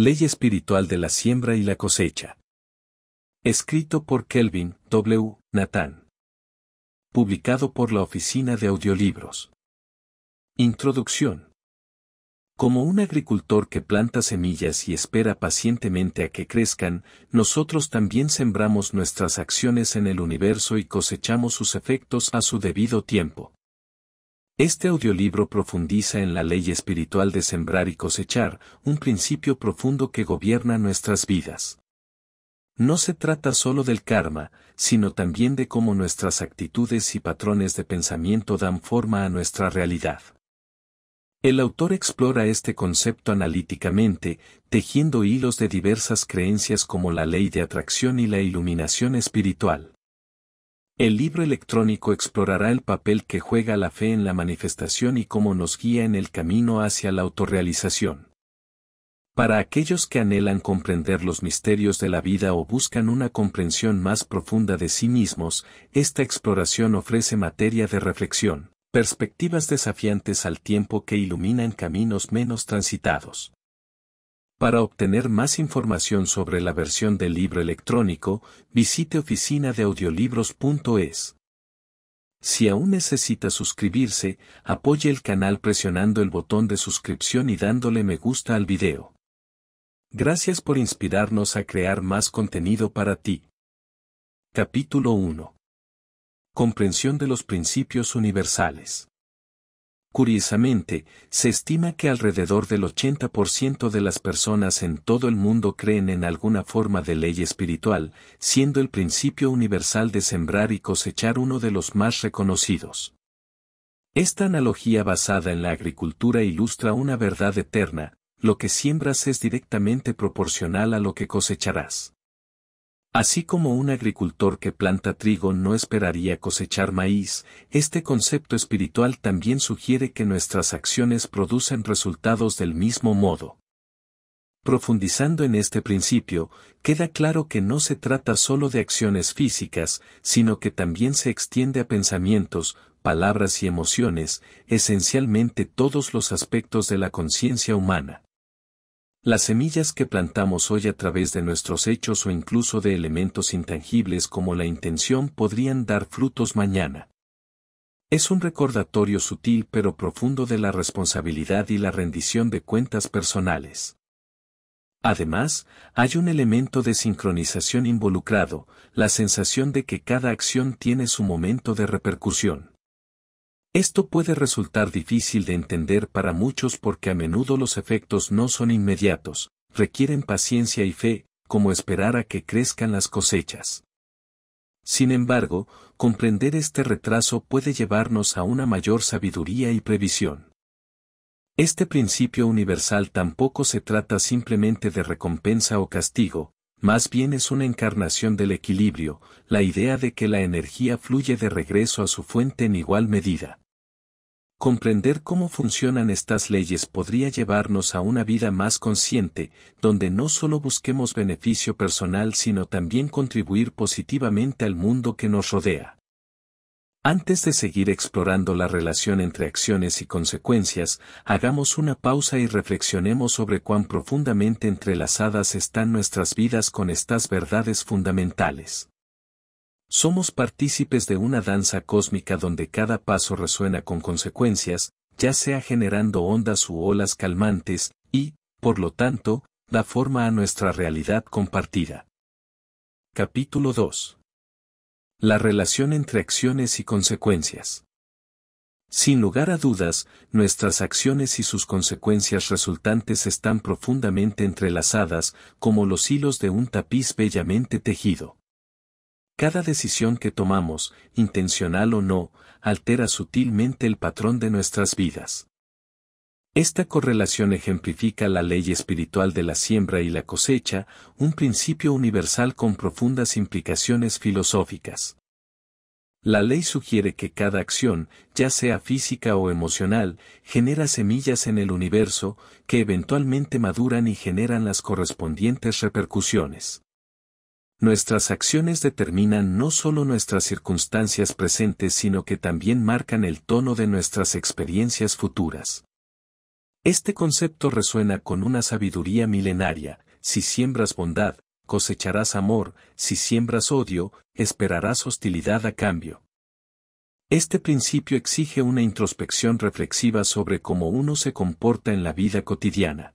Ley espiritual de la siembra y la cosecha. Escrito por Kelvin W. Nathan. Publicado por la Oficina de Audiolibros. Introducción. Como un agricultor que planta semillas y espera pacientemente a que crezcan, nosotros también sembramos nuestras acciones en el universo y cosechamos sus efectos a su debido tiempo. Este audiolibro profundiza en la ley espiritual de sembrar y cosechar, un principio profundo que gobierna nuestras vidas. No se trata solo del karma, sino también de cómo nuestras actitudes y patrones de pensamiento dan forma a nuestra realidad. El autor explora este concepto analíticamente, tejiendo hilos de diversas creencias como la ley de atracción y la iluminación espiritual. El libro electrónico explorará el papel que juega la fe en la manifestación y cómo nos guía en el camino hacia la autorrealización. Para aquellos que anhelan comprender los misterios de la vida o buscan una comprensión más profunda de sí mismos, esta exploración ofrece materia de reflexión, perspectivas desafiantes al tiempo que iluminan caminos menos transitados. Para obtener más información sobre la versión del libro electrónico, visite oficina-de-audiolibros.es. Si aún necesita suscribirse, apoye el canal presionando el botón de suscripción y dándole me gusta al video. Gracias por inspirarnos a crear más contenido para ti. Capítulo 1. Comprensión de los principios universales. Curiosamente, se estima que alrededor del 80% de las personas en todo el mundo creen en alguna forma de ley espiritual, siendo el principio universal de sembrar y cosechar uno de los más reconocidos. Esta analogía basada en la agricultura ilustra una verdad eterna, lo que siembras es directamente proporcional a lo que cosecharás. Así como un agricultor que planta trigo no esperaría cosechar maíz, este concepto espiritual también sugiere que nuestras acciones producen resultados del mismo modo. Profundizando en este principio, queda claro que no se trata solo de acciones físicas, sino que también se extiende a pensamientos, palabras y emociones, esencialmente todos los aspectos de la conciencia humana. Las semillas que plantamos hoy a través de nuestros hechos o incluso de elementos intangibles como la intención podrían dar frutos mañana. Es un recordatorio sutil pero profundo de la responsabilidad y la rendición de cuentas personales. Además, hay un elemento de sincronización involucrado, la sensación de que cada acción tiene su momento de repercusión. Esto puede resultar difícil de entender para muchos porque a menudo los efectos no son inmediatos, requieren paciencia y fe, como esperar a que crezcan las cosechas. Sin embargo, comprender este retraso puede llevarnos a una mayor sabiduría y previsión. Este principio universal tampoco se trata simplemente de recompensa o castigo, más bien es una encarnación del equilibrio, la idea de que la energía fluye de regreso a su fuente en igual medida. Comprender cómo funcionan estas leyes podría llevarnos a una vida más consciente, donde no solo busquemos beneficio personal sino también contribuir positivamente al mundo que nos rodea. Antes de seguir explorando la relación entre acciones y consecuencias, hagamos una pausa y reflexionemos sobre cuán profundamente entrelazadas están nuestras vidas con estas verdades fundamentales. Somos partícipes de una danza cósmica donde cada paso resuena con consecuencias, ya sea generando ondas u olas calmantes, y, por lo tanto, da forma a nuestra realidad compartida. Capítulo 2. La relación entre acciones y consecuencias. Sin lugar a dudas, nuestras acciones y sus consecuencias resultantes están profundamente entrelazadas como los hilos de un tapiz bellamente tejido. Cada decisión que tomamos, intencional o no, altera sutilmente el patrón de nuestras vidas. Esta correlación ejemplifica la ley espiritual de la siembra y la cosecha, un principio universal con profundas implicaciones filosóficas. La ley sugiere que cada acción, ya sea física o emocional, genera semillas en el universo, que eventualmente maduran y generan las correspondientes repercusiones. Nuestras acciones determinan no solo nuestras circunstancias presentes, sino que también marcan el tono de nuestras experiencias futuras. Este concepto resuena con una sabiduría milenaria, si siembras bondad, cosecharás amor, si siembras odio, esperarás hostilidad a cambio. Este principio exige una introspección reflexiva sobre cómo uno se comporta en la vida cotidiana.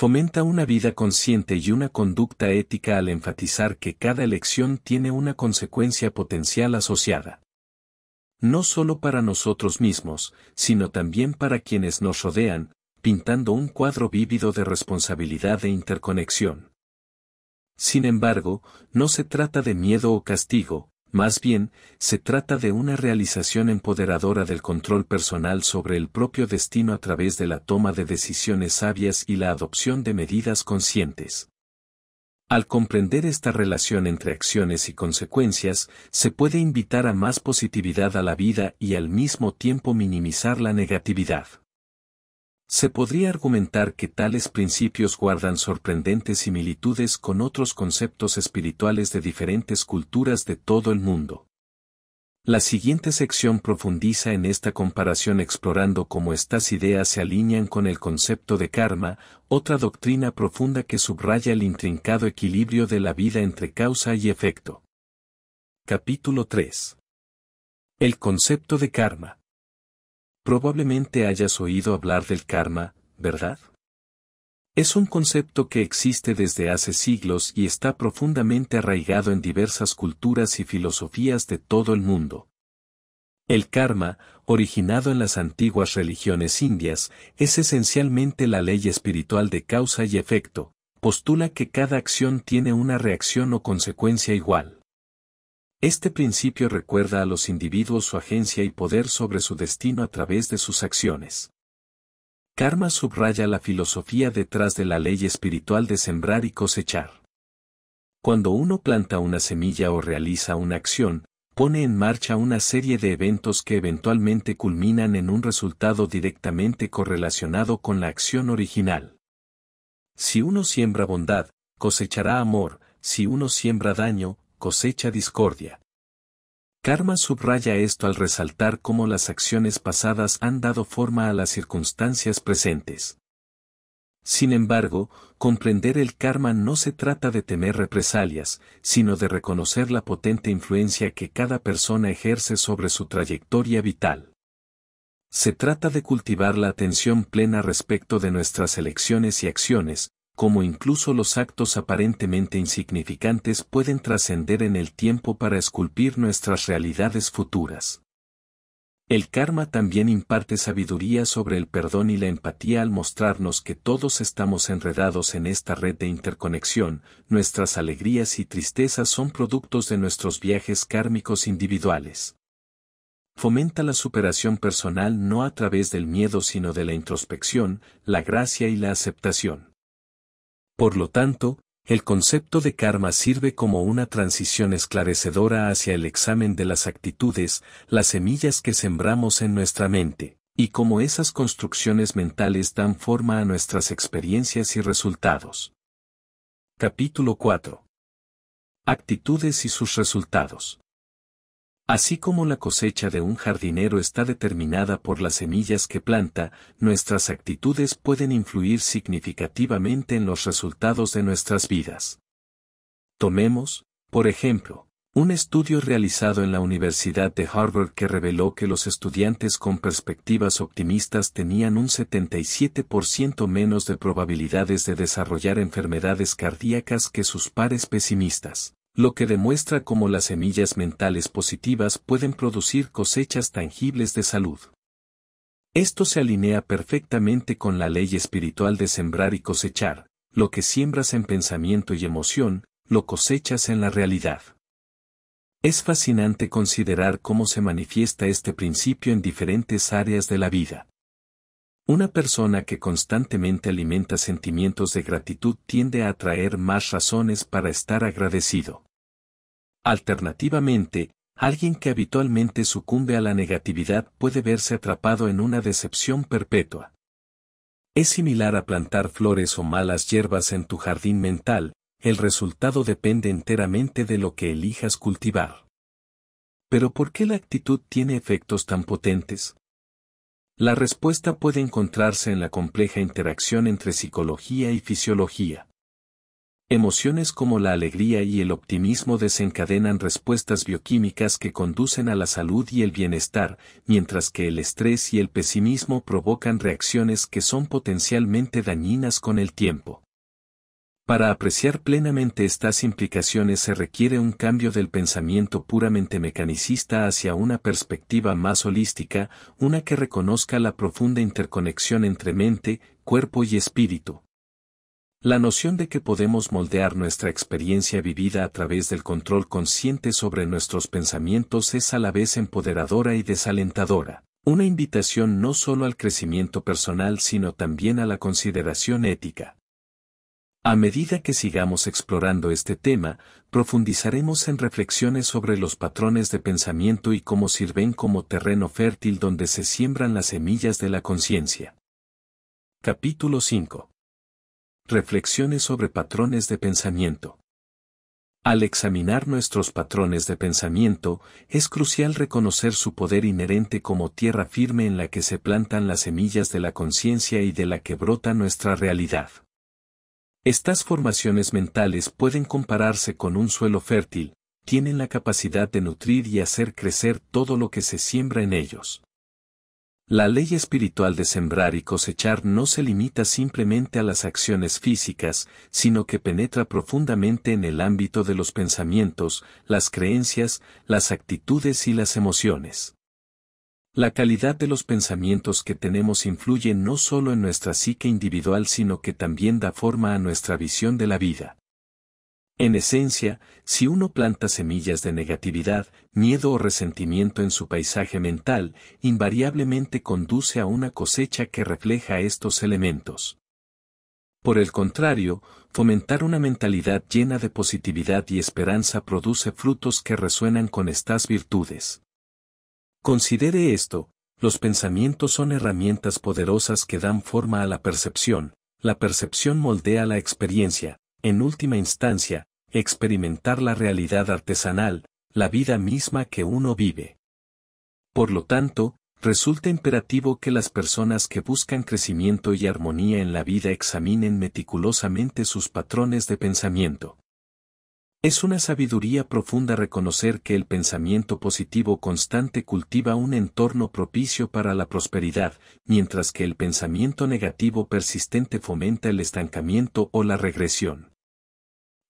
Fomenta una vida consciente y una conducta ética al enfatizar que cada elección tiene una consecuencia potencial asociada. No solo para nosotros mismos, sino también para quienes nos rodean, pintando un cuadro vívido de responsabilidad e interconexión. Sin embargo, no se trata de miedo o castigo, más bien, se trata de una realización empoderadora del control personal sobre el propio destino a través de la toma de decisiones sabias y la adopción de medidas conscientes. Al comprender esta relación entre acciones y consecuencias, se puede invitar a más positividad a la vida y al mismo tiempo minimizar la negatividad. Se podría argumentar que tales principios guardan sorprendentes similitudes con otros conceptos espirituales de diferentes culturas de todo el mundo. La siguiente sección profundiza en esta comparación explorando cómo estas ideas se alinean con el concepto de karma, otra doctrina profunda que subraya el intrincado equilibrio de la vida entre causa y efecto. Capítulo 3. El concepto de karma. Probablemente hayas oído hablar del karma, ¿verdad? Es un concepto que existe desde hace siglos y está profundamente arraigado en diversas culturas y filosofías de todo el mundo. El karma, originado en las antiguas religiones indias, es esencialmente la ley espiritual de causa y efecto, postula que cada acción tiene una reacción o consecuencia igual. Este principio recuerda a los individuos su agencia y poder sobre su destino a través de sus acciones. Karma subraya la filosofía detrás de la ley espiritual de sembrar y cosechar. Cuando uno planta una semilla o realiza una acción, pone en marcha una serie de eventos que eventualmente culminan en un resultado directamente correlacionado con la acción original. Si uno siembra bondad, cosechará amor, si uno siembra daño, cosecha discordia. Karma subraya esto al resaltar cómo las acciones pasadas han dado forma a las circunstancias presentes. Sin embargo, comprender el karma no se trata de temer represalias, sino de reconocer la potente influencia que cada persona ejerce sobre su trayectoria vital. Se trata de cultivar la atención plena respecto de nuestras elecciones y acciones, como incluso los actos aparentemente insignificantes pueden trascender en el tiempo para esculpir nuestras realidades futuras. El karma también imparte sabiduría sobre el perdón y la empatía al mostrarnos que todos estamos enredados en esta red de interconexión, nuestras alegrías y tristezas son productos de nuestros viajes kármicos individuales. Fomenta la superación personal no a través del miedo sino de la introspección, la gracia y la aceptación. Por lo tanto, el concepto de karma sirve como una transición esclarecedora hacia el examen de las actitudes, las semillas que sembramos en nuestra mente, y cómo esas construcciones mentales dan forma a nuestras experiencias y resultados. Capítulo 4. Actitudes y sus resultados. Así como la cosecha de un jardinero está determinada por las semillas que planta, nuestras actitudes pueden influir significativamente en los resultados de nuestras vidas. Tomemos, por ejemplo, un estudio realizado en la Universidad de Harvard que reveló que los estudiantes con perspectivas optimistas tenían un 77% menos de probabilidades de desarrollar enfermedades cardíacas que sus pares pesimistas lo que demuestra cómo las semillas mentales positivas pueden producir cosechas tangibles de salud. Esto se alinea perfectamente con la ley espiritual de sembrar y cosechar, lo que siembras en pensamiento y emoción, lo cosechas en la realidad. Es fascinante considerar cómo se manifiesta este principio en diferentes áreas de la vida. Una persona que constantemente alimenta sentimientos de gratitud tiende a atraer más razones para estar agradecido. Alternativamente, alguien que habitualmente sucumbe a la negatividad puede verse atrapado en una decepción perpetua. Es similar a plantar flores o malas hierbas en tu jardín mental, el resultado depende enteramente de lo que elijas cultivar. Pero ¿por qué la actitud tiene efectos tan potentes? La respuesta puede encontrarse en la compleja interacción entre psicología y fisiología. Emociones como la alegría y el optimismo desencadenan respuestas bioquímicas que conducen a la salud y el bienestar, mientras que el estrés y el pesimismo provocan reacciones que son potencialmente dañinas con el tiempo. Para apreciar plenamente estas implicaciones se requiere un cambio del pensamiento puramente mecanicista hacia una perspectiva más holística, una que reconozca la profunda interconexión entre mente, cuerpo y espíritu la noción de que podemos moldear nuestra experiencia vivida a través del control consciente sobre nuestros pensamientos es a la vez empoderadora y desalentadora, una invitación no solo al crecimiento personal sino también a la consideración ética. A medida que sigamos explorando este tema, profundizaremos en reflexiones sobre los patrones de pensamiento y cómo sirven como terreno fértil donde se siembran las semillas de la conciencia. Capítulo 5 Reflexiones sobre patrones de pensamiento. Al examinar nuestros patrones de pensamiento, es crucial reconocer su poder inherente como tierra firme en la que se plantan las semillas de la conciencia y de la que brota nuestra realidad. Estas formaciones mentales pueden compararse con un suelo fértil, tienen la capacidad de nutrir y hacer crecer todo lo que se siembra en ellos. La ley espiritual de sembrar y cosechar no se limita simplemente a las acciones físicas, sino que penetra profundamente en el ámbito de los pensamientos, las creencias, las actitudes y las emociones. La calidad de los pensamientos que tenemos influye no solo en nuestra psique individual, sino que también da forma a nuestra visión de la vida. En esencia, si uno planta semillas de negatividad, miedo o resentimiento en su paisaje mental, invariablemente conduce a una cosecha que refleja estos elementos. Por el contrario, fomentar una mentalidad llena de positividad y esperanza produce frutos que resuenan con estas virtudes. Considere esto, los pensamientos son herramientas poderosas que dan forma a la percepción, la percepción moldea la experiencia, en última instancia, experimentar la realidad artesanal, la vida misma que uno vive. Por lo tanto, resulta imperativo que las personas que buscan crecimiento y armonía en la vida examinen meticulosamente sus patrones de pensamiento. Es una sabiduría profunda reconocer que el pensamiento positivo constante cultiva un entorno propicio para la prosperidad, mientras que el pensamiento negativo persistente fomenta el estancamiento o la regresión.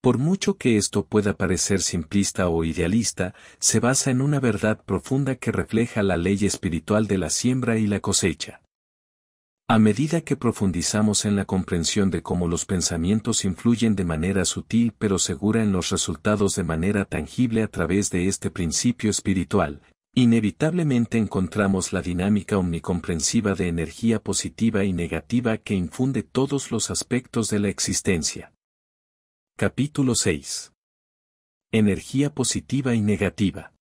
Por mucho que esto pueda parecer simplista o idealista, se basa en una verdad profunda que refleja la ley espiritual de la siembra y la cosecha. A medida que profundizamos en la comprensión de cómo los pensamientos influyen de manera sutil pero segura en los resultados de manera tangible a través de este principio espiritual, inevitablemente encontramos la dinámica omnicomprensiva de energía positiva y negativa que infunde todos los aspectos de la existencia. Capítulo 6. Energía positiva y negativa.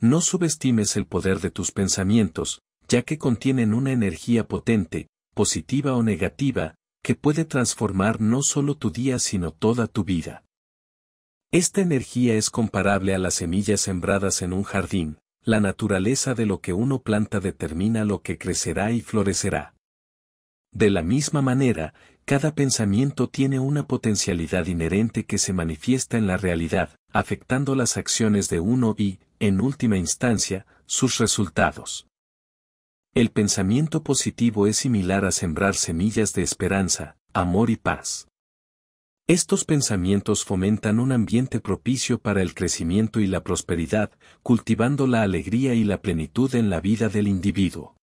No subestimes el poder de tus pensamientos, ya que contienen una energía potente, positiva o negativa, que puede transformar no solo tu día sino toda tu vida. Esta energía es comparable a las semillas sembradas en un jardín, la naturaleza de lo que uno planta determina lo que crecerá y florecerá. De la misma manera, cada pensamiento tiene una potencialidad inherente que se manifiesta en la realidad, afectando las acciones de uno y, en última instancia, sus resultados. El pensamiento positivo es similar a sembrar semillas de esperanza, amor y paz. Estos pensamientos fomentan un ambiente propicio para el crecimiento y la prosperidad, cultivando la alegría y la plenitud en la vida del individuo.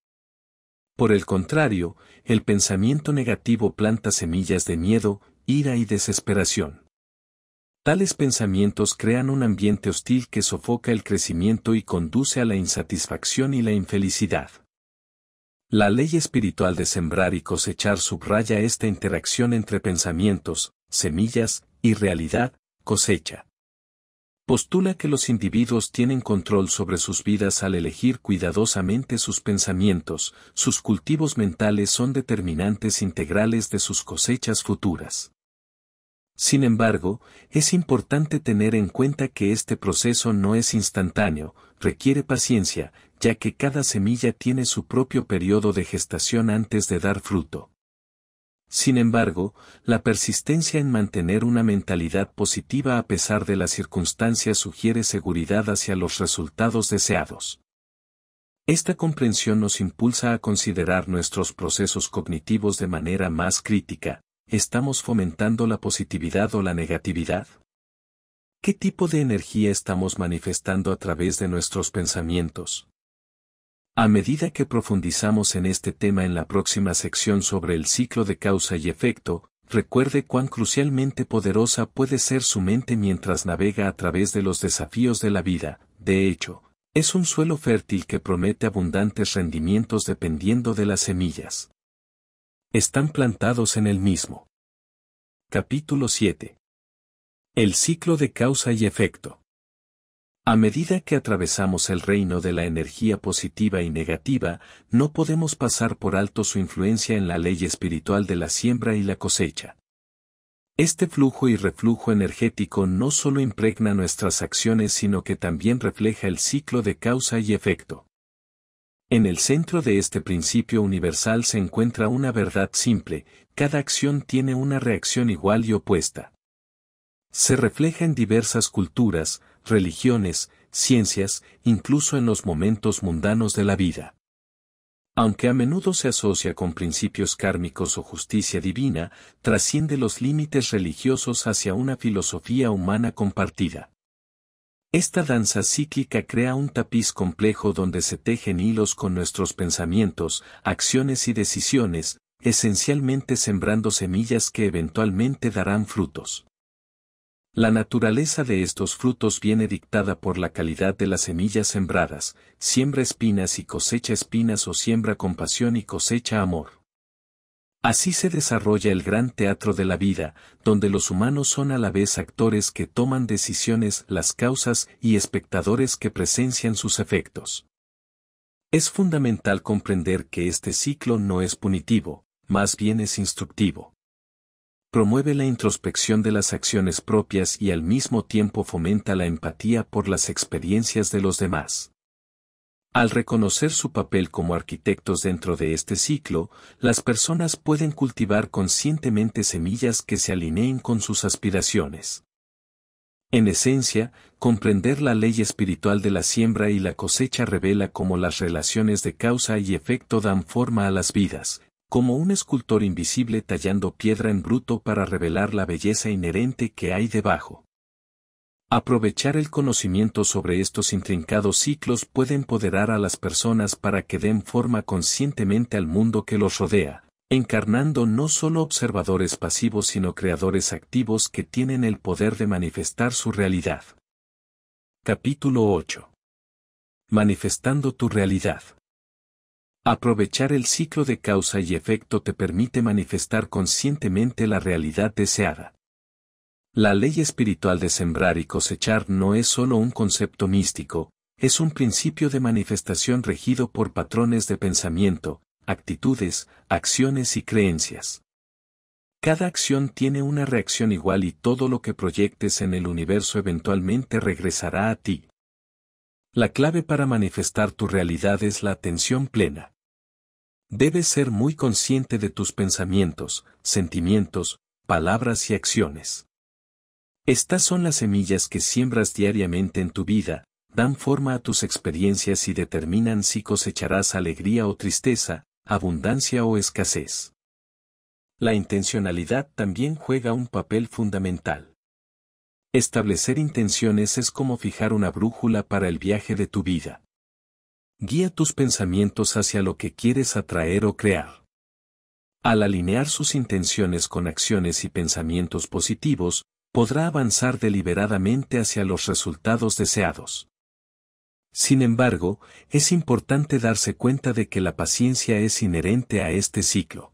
Por el contrario, el pensamiento negativo planta semillas de miedo, ira y desesperación. Tales pensamientos crean un ambiente hostil que sofoca el crecimiento y conduce a la insatisfacción y la infelicidad. La ley espiritual de sembrar y cosechar subraya esta interacción entre pensamientos, semillas, y realidad, cosecha. Postula que los individuos tienen control sobre sus vidas al elegir cuidadosamente sus pensamientos, sus cultivos mentales son determinantes integrales de sus cosechas futuras. Sin embargo, es importante tener en cuenta que este proceso no es instantáneo, requiere paciencia, ya que cada semilla tiene su propio periodo de gestación antes de dar fruto. Sin embargo, la persistencia en mantener una mentalidad positiva a pesar de las circunstancias sugiere seguridad hacia los resultados deseados. Esta comprensión nos impulsa a considerar nuestros procesos cognitivos de manera más crítica, ¿Estamos fomentando la positividad o la negatividad? ¿Qué tipo de energía estamos manifestando a través de nuestros pensamientos? A medida que profundizamos en este tema en la próxima sección sobre el ciclo de causa y efecto, recuerde cuán crucialmente poderosa puede ser su mente mientras navega a través de los desafíos de la vida. De hecho, es un suelo fértil que promete abundantes rendimientos dependiendo de las semillas están plantados en el mismo. Capítulo 7. El ciclo de causa y efecto. A medida que atravesamos el reino de la energía positiva y negativa, no podemos pasar por alto su influencia en la ley espiritual de la siembra y la cosecha. Este flujo y reflujo energético no solo impregna nuestras acciones sino que también refleja el ciclo de causa y efecto. En el centro de este principio universal se encuentra una verdad simple, cada acción tiene una reacción igual y opuesta. Se refleja en diversas culturas, religiones, ciencias, incluso en los momentos mundanos de la vida. Aunque a menudo se asocia con principios kármicos o justicia divina, trasciende los límites religiosos hacia una filosofía humana compartida. Esta danza cíclica crea un tapiz complejo donde se tejen hilos con nuestros pensamientos, acciones y decisiones, esencialmente sembrando semillas que eventualmente darán frutos. La naturaleza de estos frutos viene dictada por la calidad de las semillas sembradas, siembra espinas y cosecha espinas o siembra compasión y cosecha amor. Así se desarrolla el gran teatro de la vida, donde los humanos son a la vez actores que toman decisiones, las causas y espectadores que presencian sus efectos. Es fundamental comprender que este ciclo no es punitivo, más bien es instructivo. Promueve la introspección de las acciones propias y al mismo tiempo fomenta la empatía por las experiencias de los demás. Al reconocer su papel como arquitectos dentro de este ciclo, las personas pueden cultivar conscientemente semillas que se alineen con sus aspiraciones. En esencia, comprender la ley espiritual de la siembra y la cosecha revela cómo las relaciones de causa y efecto dan forma a las vidas, como un escultor invisible tallando piedra en bruto para revelar la belleza inherente que hay debajo. Aprovechar el conocimiento sobre estos intrincados ciclos puede empoderar a las personas para que den forma conscientemente al mundo que los rodea, encarnando no solo observadores pasivos sino creadores activos que tienen el poder de manifestar su realidad. Capítulo 8. Manifestando tu realidad. Aprovechar el ciclo de causa y efecto te permite manifestar conscientemente la realidad deseada. La ley espiritual de sembrar y cosechar no es solo un concepto místico, es un principio de manifestación regido por patrones de pensamiento, actitudes, acciones y creencias. Cada acción tiene una reacción igual y todo lo que proyectes en el universo eventualmente regresará a ti. La clave para manifestar tu realidad es la atención plena. Debes ser muy consciente de tus pensamientos, sentimientos, palabras y acciones. Estas son las semillas que siembras diariamente en tu vida, dan forma a tus experiencias y determinan si cosecharás alegría o tristeza, abundancia o escasez. La intencionalidad también juega un papel fundamental. Establecer intenciones es como fijar una brújula para el viaje de tu vida. Guía tus pensamientos hacia lo que quieres atraer o crear. Al alinear sus intenciones con acciones y pensamientos positivos, podrá avanzar deliberadamente hacia los resultados deseados. Sin embargo, es importante darse cuenta de que la paciencia es inherente a este ciclo.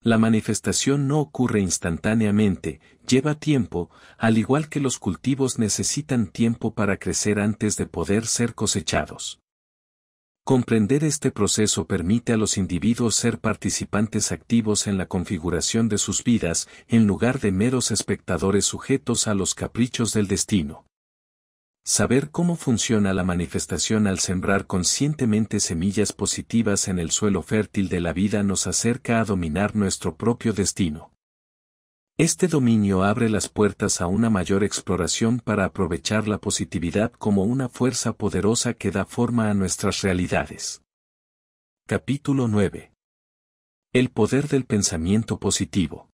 La manifestación no ocurre instantáneamente, lleva tiempo, al igual que los cultivos necesitan tiempo para crecer antes de poder ser cosechados. Comprender este proceso permite a los individuos ser participantes activos en la configuración de sus vidas, en lugar de meros espectadores sujetos a los caprichos del destino. Saber cómo funciona la manifestación al sembrar conscientemente semillas positivas en el suelo fértil de la vida nos acerca a dominar nuestro propio destino. Este dominio abre las puertas a una mayor exploración para aprovechar la positividad como una fuerza poderosa que da forma a nuestras realidades. Capítulo 9. El poder del pensamiento positivo.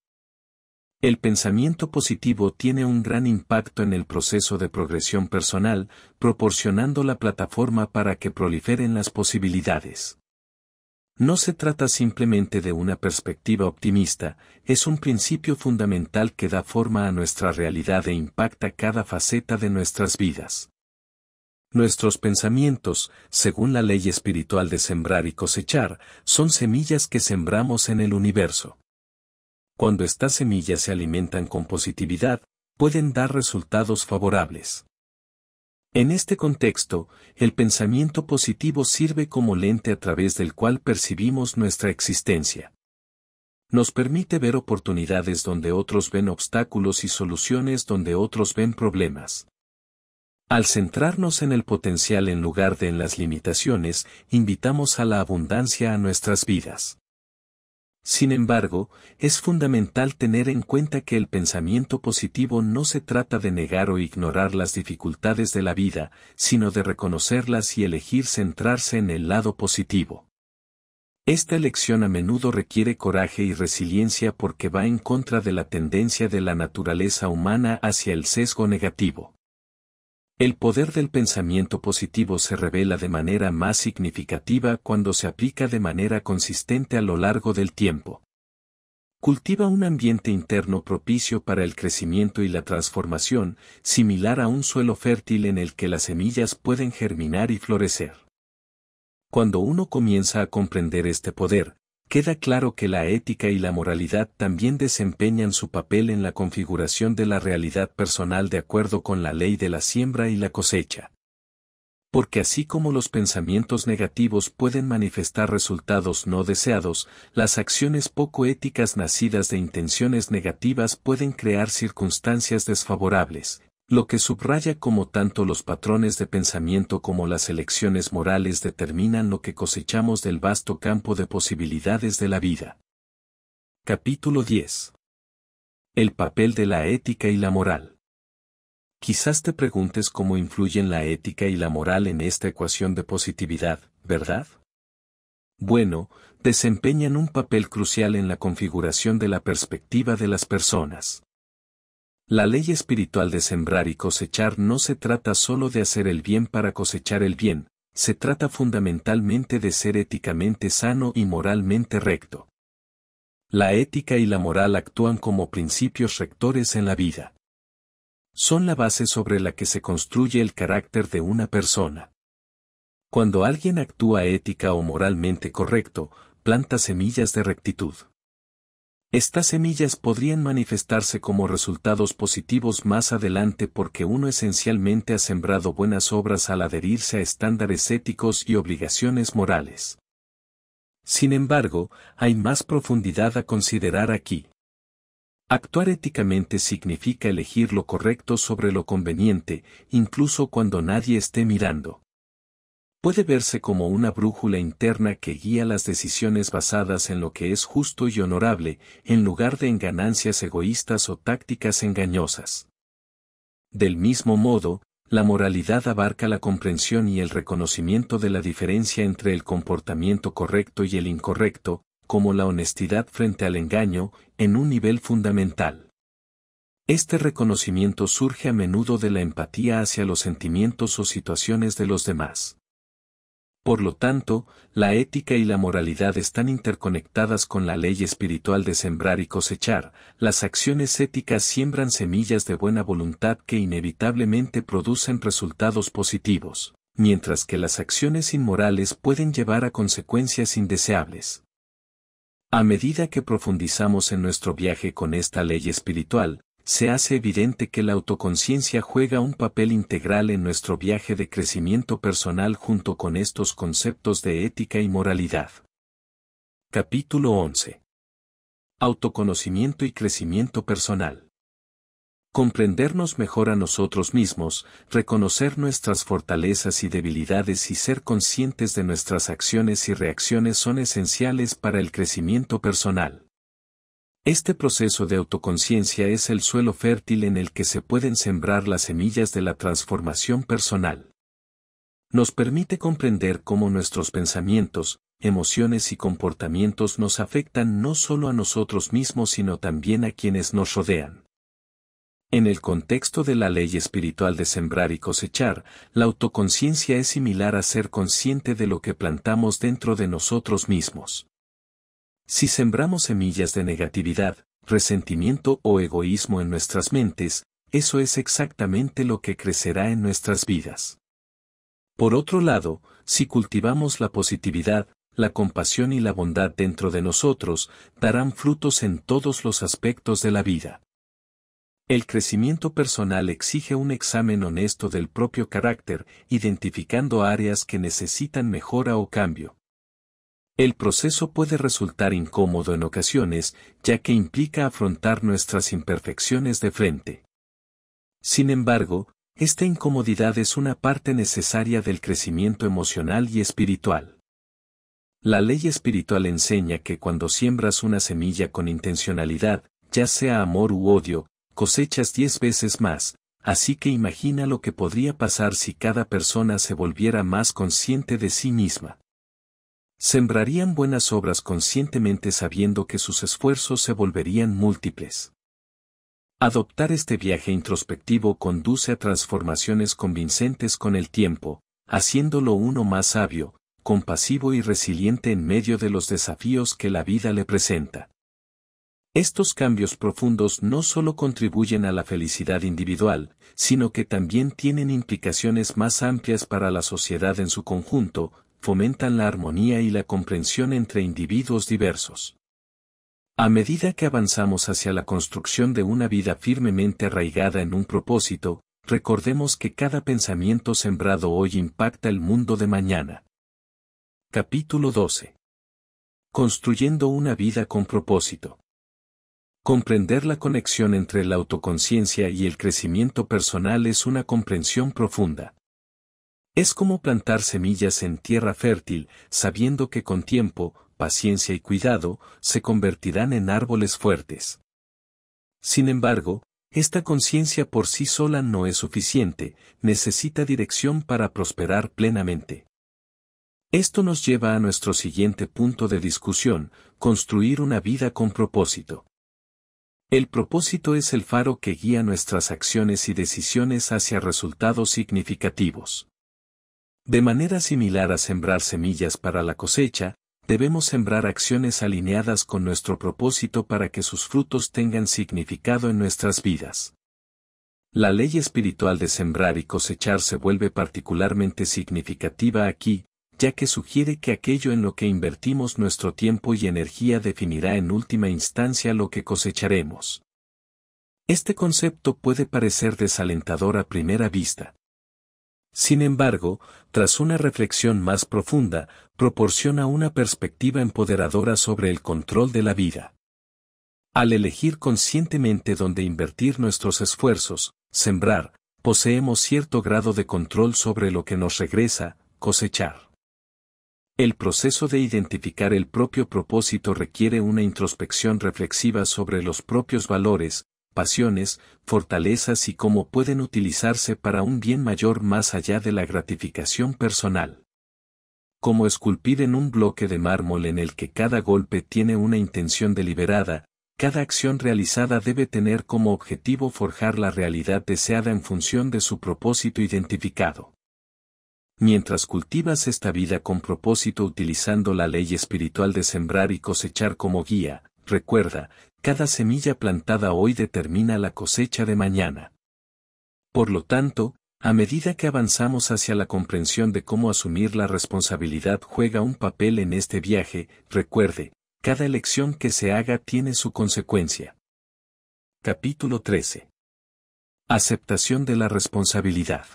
El pensamiento positivo tiene un gran impacto en el proceso de progresión personal, proporcionando la plataforma para que proliferen las posibilidades. No se trata simplemente de una perspectiva optimista, es un principio fundamental que da forma a nuestra realidad e impacta cada faceta de nuestras vidas. Nuestros pensamientos, según la ley espiritual de sembrar y cosechar, son semillas que sembramos en el universo. Cuando estas semillas se alimentan con positividad, pueden dar resultados favorables. En este contexto, el pensamiento positivo sirve como lente a través del cual percibimos nuestra existencia. Nos permite ver oportunidades donde otros ven obstáculos y soluciones donde otros ven problemas. Al centrarnos en el potencial en lugar de en las limitaciones, invitamos a la abundancia a nuestras vidas. Sin embargo, es fundamental tener en cuenta que el pensamiento positivo no se trata de negar o ignorar las dificultades de la vida, sino de reconocerlas y elegir centrarse en el lado positivo. Esta elección a menudo requiere coraje y resiliencia porque va en contra de la tendencia de la naturaleza humana hacia el sesgo negativo. El poder del pensamiento positivo se revela de manera más significativa cuando se aplica de manera consistente a lo largo del tiempo. Cultiva un ambiente interno propicio para el crecimiento y la transformación, similar a un suelo fértil en el que las semillas pueden germinar y florecer. Cuando uno comienza a comprender este poder, queda claro que la ética y la moralidad también desempeñan su papel en la configuración de la realidad personal de acuerdo con la ley de la siembra y la cosecha. Porque así como los pensamientos negativos pueden manifestar resultados no deseados, las acciones poco éticas nacidas de intenciones negativas pueden crear circunstancias desfavorables, lo que subraya como tanto los patrones de pensamiento como las elecciones morales determinan lo que cosechamos del vasto campo de posibilidades de la vida. Capítulo 10. El papel de la ética y la moral. Quizás te preguntes cómo influyen la ética y la moral en esta ecuación de positividad, ¿verdad? Bueno, desempeñan un papel crucial en la configuración de la perspectiva de las personas. La ley espiritual de sembrar y cosechar no se trata solo de hacer el bien para cosechar el bien, se trata fundamentalmente de ser éticamente sano y moralmente recto. La ética y la moral actúan como principios rectores en la vida. Son la base sobre la que se construye el carácter de una persona. Cuando alguien actúa ética o moralmente correcto, planta semillas de rectitud. Estas semillas podrían manifestarse como resultados positivos más adelante porque uno esencialmente ha sembrado buenas obras al adherirse a estándares éticos y obligaciones morales. Sin embargo, hay más profundidad a considerar aquí. Actuar éticamente significa elegir lo correcto sobre lo conveniente, incluso cuando nadie esté mirando puede verse como una brújula interna que guía las decisiones basadas en lo que es justo y honorable, en lugar de en ganancias egoístas o tácticas engañosas. Del mismo modo, la moralidad abarca la comprensión y el reconocimiento de la diferencia entre el comportamiento correcto y el incorrecto, como la honestidad frente al engaño, en un nivel fundamental. Este reconocimiento surge a menudo de la empatía hacia los sentimientos o situaciones de los demás. Por lo tanto, la ética y la moralidad están interconectadas con la ley espiritual de sembrar y cosechar, las acciones éticas siembran semillas de buena voluntad que inevitablemente producen resultados positivos, mientras que las acciones inmorales pueden llevar a consecuencias indeseables. A medida que profundizamos en nuestro viaje con esta ley espiritual, se hace evidente que la autoconciencia juega un papel integral en nuestro viaje de crecimiento personal junto con estos conceptos de ética y moralidad. Capítulo 11. Autoconocimiento y crecimiento personal. Comprendernos mejor a nosotros mismos, reconocer nuestras fortalezas y debilidades y ser conscientes de nuestras acciones y reacciones son esenciales para el crecimiento personal. Este proceso de autoconciencia es el suelo fértil en el que se pueden sembrar las semillas de la transformación personal. Nos permite comprender cómo nuestros pensamientos, emociones y comportamientos nos afectan no solo a nosotros mismos sino también a quienes nos rodean. En el contexto de la ley espiritual de sembrar y cosechar, la autoconciencia es similar a ser consciente de lo que plantamos dentro de nosotros mismos. Si sembramos semillas de negatividad, resentimiento o egoísmo en nuestras mentes, eso es exactamente lo que crecerá en nuestras vidas. Por otro lado, si cultivamos la positividad, la compasión y la bondad dentro de nosotros, darán frutos en todos los aspectos de la vida. El crecimiento personal exige un examen honesto del propio carácter, identificando áreas que necesitan mejora o cambio. El proceso puede resultar incómodo en ocasiones, ya que implica afrontar nuestras imperfecciones de frente. Sin embargo, esta incomodidad es una parte necesaria del crecimiento emocional y espiritual. La ley espiritual enseña que cuando siembras una semilla con intencionalidad, ya sea amor u odio, cosechas diez veces más, así que imagina lo que podría pasar si cada persona se volviera más consciente de sí misma. Sembrarían buenas obras conscientemente sabiendo que sus esfuerzos se volverían múltiples. Adoptar este viaje introspectivo conduce a transformaciones convincentes con el tiempo, haciéndolo uno más sabio, compasivo y resiliente en medio de los desafíos que la vida le presenta. Estos cambios profundos no solo contribuyen a la felicidad individual, sino que también tienen implicaciones más amplias para la sociedad en su conjunto, fomentan la armonía y la comprensión entre individuos diversos. A medida que avanzamos hacia la construcción de una vida firmemente arraigada en un propósito, recordemos que cada pensamiento sembrado hoy impacta el mundo de mañana. Capítulo 12. Construyendo una vida con propósito. Comprender la conexión entre la autoconciencia y el crecimiento personal es una comprensión profunda. Es como plantar semillas en tierra fértil, sabiendo que con tiempo, paciencia y cuidado, se convertirán en árboles fuertes. Sin embargo, esta conciencia por sí sola no es suficiente, necesita dirección para prosperar plenamente. Esto nos lleva a nuestro siguiente punto de discusión, construir una vida con propósito. El propósito es el faro que guía nuestras acciones y decisiones hacia resultados significativos. De manera similar a sembrar semillas para la cosecha, debemos sembrar acciones alineadas con nuestro propósito para que sus frutos tengan significado en nuestras vidas. La ley espiritual de sembrar y cosechar se vuelve particularmente significativa aquí, ya que sugiere que aquello en lo que invertimos nuestro tiempo y energía definirá en última instancia lo que cosecharemos. Este concepto puede parecer desalentador a primera vista, sin embargo, tras una reflexión más profunda, proporciona una perspectiva empoderadora sobre el control de la vida. Al elegir conscientemente dónde invertir nuestros esfuerzos, sembrar, poseemos cierto grado de control sobre lo que nos regresa, cosechar. El proceso de identificar el propio propósito requiere una introspección reflexiva sobre los propios valores, pasiones, fortalezas y cómo pueden utilizarse para un bien mayor más allá de la gratificación personal. Como esculpir en un bloque de mármol en el que cada golpe tiene una intención deliberada, cada acción realizada debe tener como objetivo forjar la realidad deseada en función de su propósito identificado. Mientras cultivas esta vida con propósito utilizando la ley espiritual de sembrar y cosechar como guía, recuerda, cada semilla plantada hoy determina la cosecha de mañana. Por lo tanto, a medida que avanzamos hacia la comprensión de cómo asumir la responsabilidad juega un papel en este viaje, recuerde, cada elección que se haga tiene su consecuencia. Capítulo 13. Aceptación de la responsabilidad.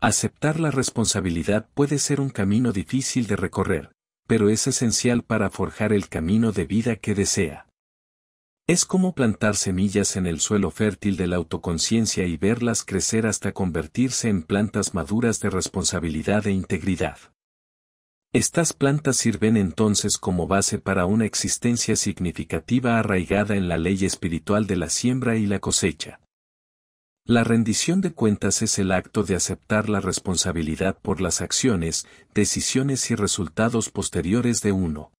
Aceptar la responsabilidad puede ser un camino difícil de recorrer, pero es esencial para forjar el camino de vida que desea. Es como plantar semillas en el suelo fértil de la autoconciencia y verlas crecer hasta convertirse en plantas maduras de responsabilidad e integridad. Estas plantas sirven entonces como base para una existencia significativa arraigada en la ley espiritual de la siembra y la cosecha. La rendición de cuentas es el acto de aceptar la responsabilidad por las acciones, decisiones y resultados posteriores de uno.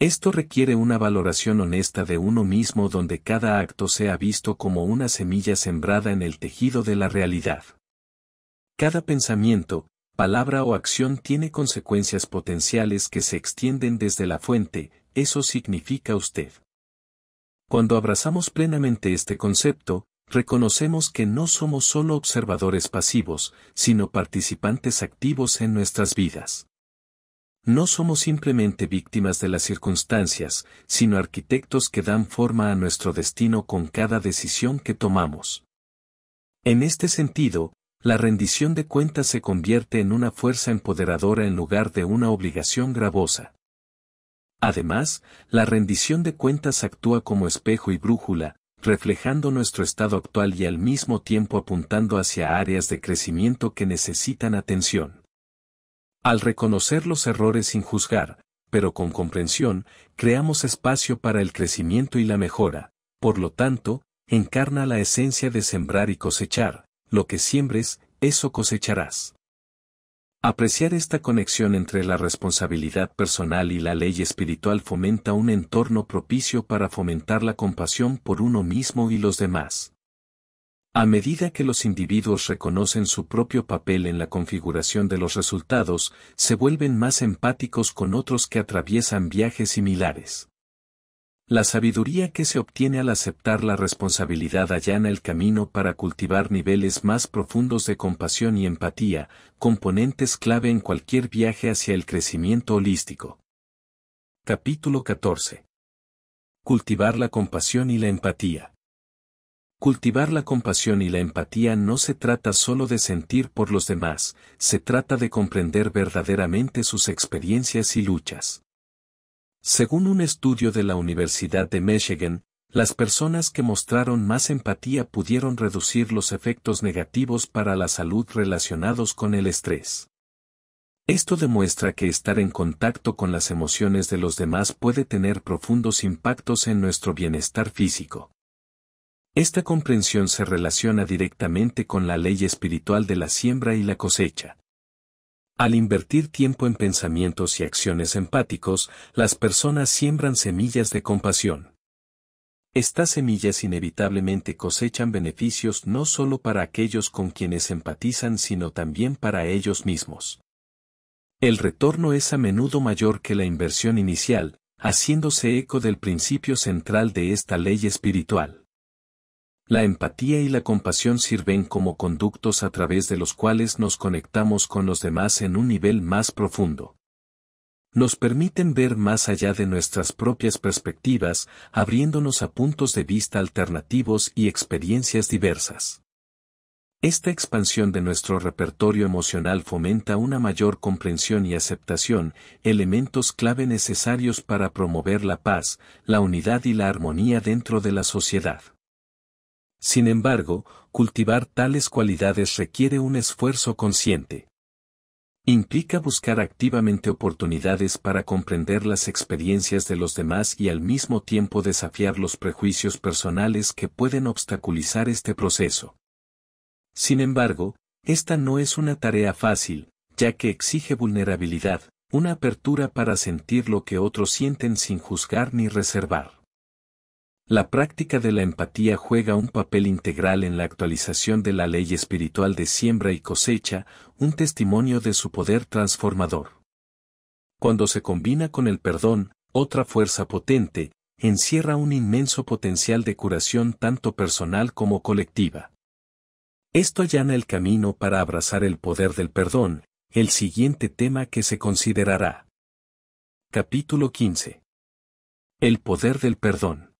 Esto requiere una valoración honesta de uno mismo donde cada acto sea visto como una semilla sembrada en el tejido de la realidad. Cada pensamiento, palabra o acción tiene consecuencias potenciales que se extienden desde la fuente, eso significa usted. Cuando abrazamos plenamente este concepto, reconocemos que no somos solo observadores pasivos, sino participantes activos en nuestras vidas. No somos simplemente víctimas de las circunstancias, sino arquitectos que dan forma a nuestro destino con cada decisión que tomamos. En este sentido, la rendición de cuentas se convierte en una fuerza empoderadora en lugar de una obligación gravosa. Además, la rendición de cuentas actúa como espejo y brújula, reflejando nuestro estado actual y al mismo tiempo apuntando hacia áreas de crecimiento que necesitan atención. Al reconocer los errores sin juzgar, pero con comprensión, creamos espacio para el crecimiento y la mejora. Por lo tanto, encarna la esencia de sembrar y cosechar. Lo que siembres, eso cosecharás. Apreciar esta conexión entre la responsabilidad personal y la ley espiritual fomenta un entorno propicio para fomentar la compasión por uno mismo y los demás. A medida que los individuos reconocen su propio papel en la configuración de los resultados, se vuelven más empáticos con otros que atraviesan viajes similares. La sabiduría que se obtiene al aceptar la responsabilidad allana el camino para cultivar niveles más profundos de compasión y empatía, componentes clave en cualquier viaje hacia el crecimiento holístico. Capítulo 14. Cultivar la compasión y la empatía. Cultivar la compasión y la empatía no se trata solo de sentir por los demás, se trata de comprender verdaderamente sus experiencias y luchas. Según un estudio de la Universidad de Michigan, las personas que mostraron más empatía pudieron reducir los efectos negativos para la salud relacionados con el estrés. Esto demuestra que estar en contacto con las emociones de los demás puede tener profundos impactos en nuestro bienestar físico. Esta comprensión se relaciona directamente con la ley espiritual de la siembra y la cosecha. Al invertir tiempo en pensamientos y acciones empáticos, las personas siembran semillas de compasión. Estas semillas inevitablemente cosechan beneficios no solo para aquellos con quienes empatizan, sino también para ellos mismos. El retorno es a menudo mayor que la inversión inicial, haciéndose eco del principio central de esta ley espiritual. La empatía y la compasión sirven como conductos a través de los cuales nos conectamos con los demás en un nivel más profundo. Nos permiten ver más allá de nuestras propias perspectivas, abriéndonos a puntos de vista alternativos y experiencias diversas. Esta expansión de nuestro repertorio emocional fomenta una mayor comprensión y aceptación, elementos clave necesarios para promover la paz, la unidad y la armonía dentro de la sociedad. Sin embargo, cultivar tales cualidades requiere un esfuerzo consciente. Implica buscar activamente oportunidades para comprender las experiencias de los demás y al mismo tiempo desafiar los prejuicios personales que pueden obstaculizar este proceso. Sin embargo, esta no es una tarea fácil, ya que exige vulnerabilidad, una apertura para sentir lo que otros sienten sin juzgar ni reservar. La práctica de la empatía juega un papel integral en la actualización de la ley espiritual de siembra y cosecha, un testimonio de su poder transformador. Cuando se combina con el perdón, otra fuerza potente, encierra un inmenso potencial de curación tanto personal como colectiva. Esto allana el camino para abrazar el poder del perdón, el siguiente tema que se considerará. Capítulo 15. El poder del perdón.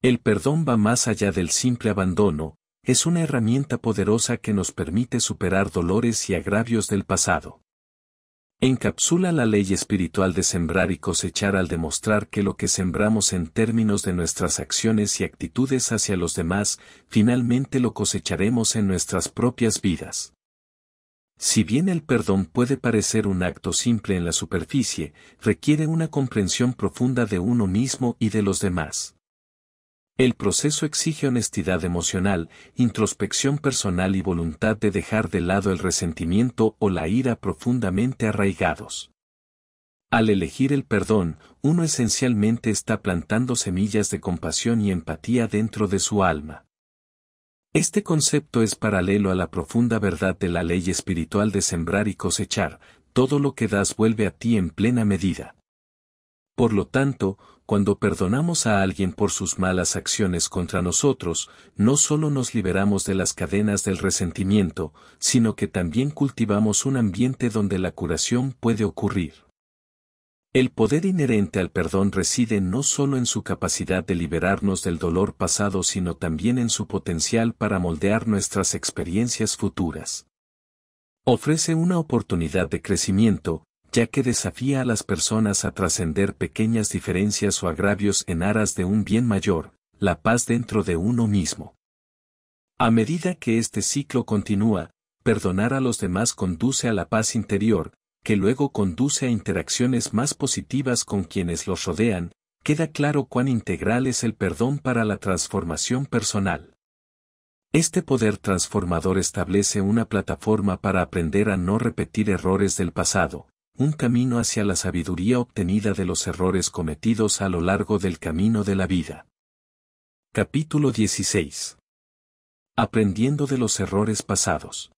El perdón va más allá del simple abandono, es una herramienta poderosa que nos permite superar dolores y agravios del pasado. Encapsula la ley espiritual de sembrar y cosechar al demostrar que lo que sembramos en términos de nuestras acciones y actitudes hacia los demás, finalmente lo cosecharemos en nuestras propias vidas. Si bien el perdón puede parecer un acto simple en la superficie, requiere una comprensión profunda de uno mismo y de los demás. El proceso exige honestidad emocional, introspección personal y voluntad de dejar de lado el resentimiento o la ira profundamente arraigados. Al elegir el perdón, uno esencialmente está plantando semillas de compasión y empatía dentro de su alma. Este concepto es paralelo a la profunda verdad de la ley espiritual de sembrar y cosechar, todo lo que das vuelve a ti en plena medida. Por lo tanto, cuando perdonamos a alguien por sus malas acciones contra nosotros, no solo nos liberamos de las cadenas del resentimiento, sino que también cultivamos un ambiente donde la curación puede ocurrir. El poder inherente al perdón reside no solo en su capacidad de liberarnos del dolor pasado, sino también en su potencial para moldear nuestras experiencias futuras ofrece una oportunidad de crecimiento, ya que desafía a las personas a trascender pequeñas diferencias o agravios en aras de un bien mayor, la paz dentro de uno mismo. A medida que este ciclo continúa, perdonar a los demás conduce a la paz interior, que luego conduce a interacciones más positivas con quienes los rodean, queda claro cuán integral es el perdón para la transformación personal. Este poder transformador establece una plataforma para aprender a no repetir errores del pasado, un camino hacia la sabiduría obtenida de los errores cometidos a lo largo del camino de la vida. Capítulo 16. Aprendiendo de los errores pasados.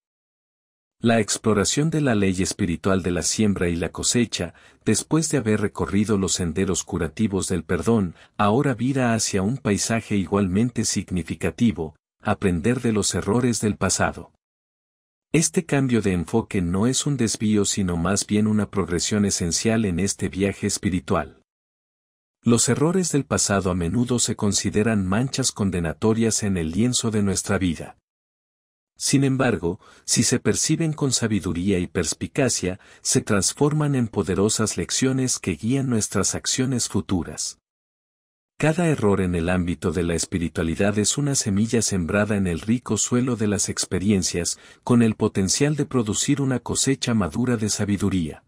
La exploración de la ley espiritual de la siembra y la cosecha, después de haber recorrido los senderos curativos del perdón, ahora vira hacia un paisaje igualmente significativo, aprender de los errores del pasado. Este cambio de enfoque no es un desvío sino más bien una progresión esencial en este viaje espiritual. Los errores del pasado a menudo se consideran manchas condenatorias en el lienzo de nuestra vida. Sin embargo, si se perciben con sabiduría y perspicacia, se transforman en poderosas lecciones que guían nuestras acciones futuras. Cada error en el ámbito de la espiritualidad es una semilla sembrada en el rico suelo de las experiencias, con el potencial de producir una cosecha madura de sabiduría.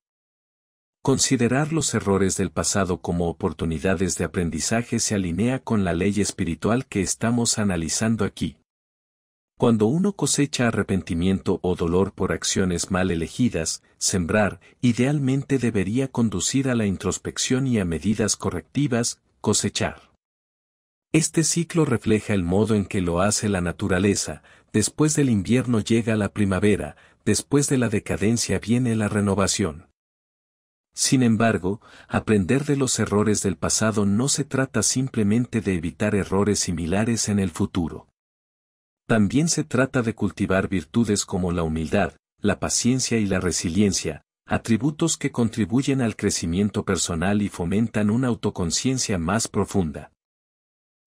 Considerar los errores del pasado como oportunidades de aprendizaje se alinea con la ley espiritual que estamos analizando aquí. Cuando uno cosecha arrepentimiento o dolor por acciones mal elegidas, sembrar, idealmente debería conducir a la introspección y a medidas correctivas, cosechar. Este ciclo refleja el modo en que lo hace la naturaleza, después del invierno llega la primavera, después de la decadencia viene la renovación. Sin embargo, aprender de los errores del pasado no se trata simplemente de evitar errores similares en el futuro. También se trata de cultivar virtudes como la humildad, la paciencia y la resiliencia, atributos que contribuyen al crecimiento personal y fomentan una autoconciencia más profunda.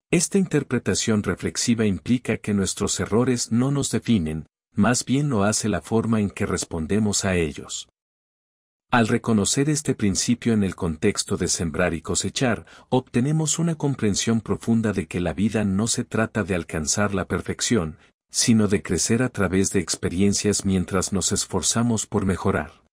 Esta interpretación reflexiva implica que nuestros errores no nos definen, más bien lo hace la forma en que respondemos a ellos. Al reconocer este principio en el contexto de sembrar y cosechar, obtenemos una comprensión profunda de que la vida no se trata de alcanzar la perfección, sino de crecer a través de experiencias mientras nos esforzamos por mejorar.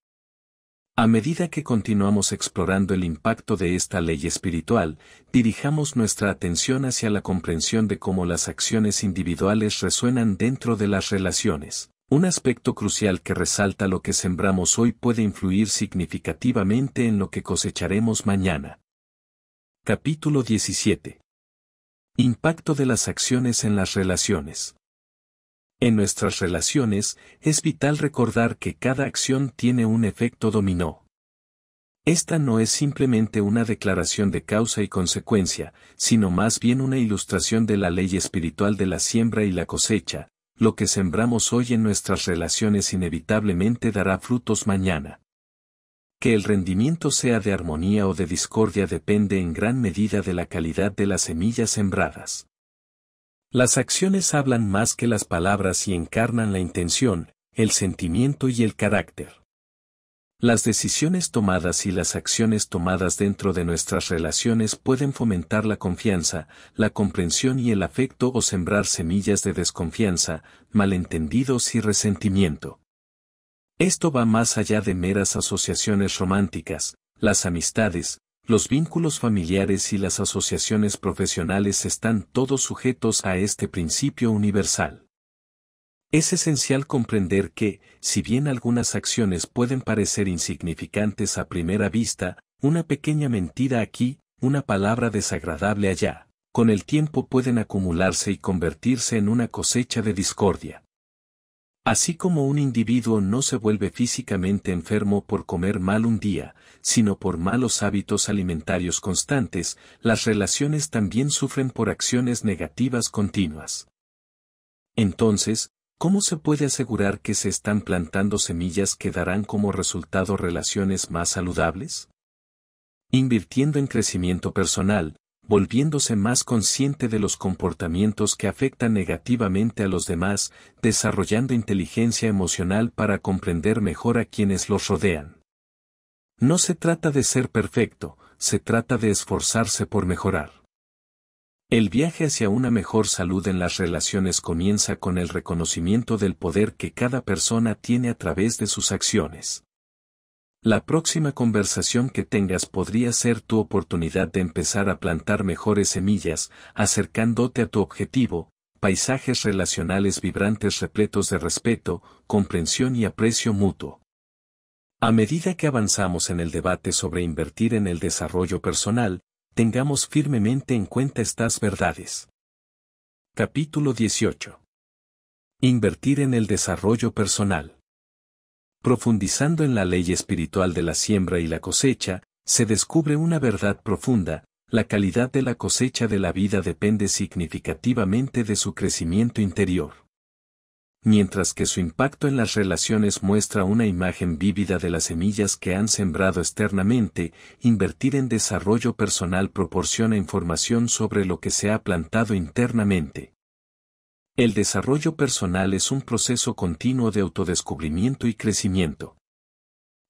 A medida que continuamos explorando el impacto de esta ley espiritual, dirijamos nuestra atención hacia la comprensión de cómo las acciones individuales resuenan dentro de las relaciones. Un aspecto crucial que resalta lo que sembramos hoy puede influir significativamente en lo que cosecharemos mañana. Capítulo 17. Impacto de las acciones en las relaciones. En nuestras relaciones, es vital recordar que cada acción tiene un efecto dominó. Esta no es simplemente una declaración de causa y consecuencia, sino más bien una ilustración de la ley espiritual de la siembra y la cosecha, lo que sembramos hoy en nuestras relaciones inevitablemente dará frutos mañana. Que el rendimiento sea de armonía o de discordia depende en gran medida de la calidad de las semillas sembradas. Las acciones hablan más que las palabras y encarnan la intención, el sentimiento y el carácter. Las decisiones tomadas y las acciones tomadas dentro de nuestras relaciones pueden fomentar la confianza, la comprensión y el afecto o sembrar semillas de desconfianza, malentendidos y resentimiento. Esto va más allá de meras asociaciones románticas, las amistades, los vínculos familiares y las asociaciones profesionales están todos sujetos a este principio universal. Es esencial comprender que, si bien algunas acciones pueden parecer insignificantes a primera vista, una pequeña mentira aquí, una palabra desagradable allá, con el tiempo pueden acumularse y convertirse en una cosecha de discordia. Así como un individuo no se vuelve físicamente enfermo por comer mal un día, sino por malos hábitos alimentarios constantes, las relaciones también sufren por acciones negativas continuas. Entonces, ¿cómo se puede asegurar que se están plantando semillas que darán como resultado relaciones más saludables? Invirtiendo en crecimiento personal, volviéndose más consciente de los comportamientos que afectan negativamente a los demás, desarrollando inteligencia emocional para comprender mejor a quienes los rodean. No se trata de ser perfecto, se trata de esforzarse por mejorar. El viaje hacia una mejor salud en las relaciones comienza con el reconocimiento del poder que cada persona tiene a través de sus acciones. La próxima conversación que tengas podría ser tu oportunidad de empezar a plantar mejores semillas, acercándote a tu objetivo, paisajes relacionales vibrantes repletos de respeto, comprensión y aprecio mutuo. A medida que avanzamos en el debate sobre invertir en el desarrollo personal, tengamos firmemente en cuenta estas verdades. Capítulo 18. Invertir en el desarrollo personal profundizando en la ley espiritual de la siembra y la cosecha, se descubre una verdad profunda, la calidad de la cosecha de la vida depende significativamente de su crecimiento interior. Mientras que su impacto en las relaciones muestra una imagen vívida de las semillas que han sembrado externamente, invertir en desarrollo personal proporciona información sobre lo que se ha plantado internamente. El desarrollo personal es un proceso continuo de autodescubrimiento y crecimiento.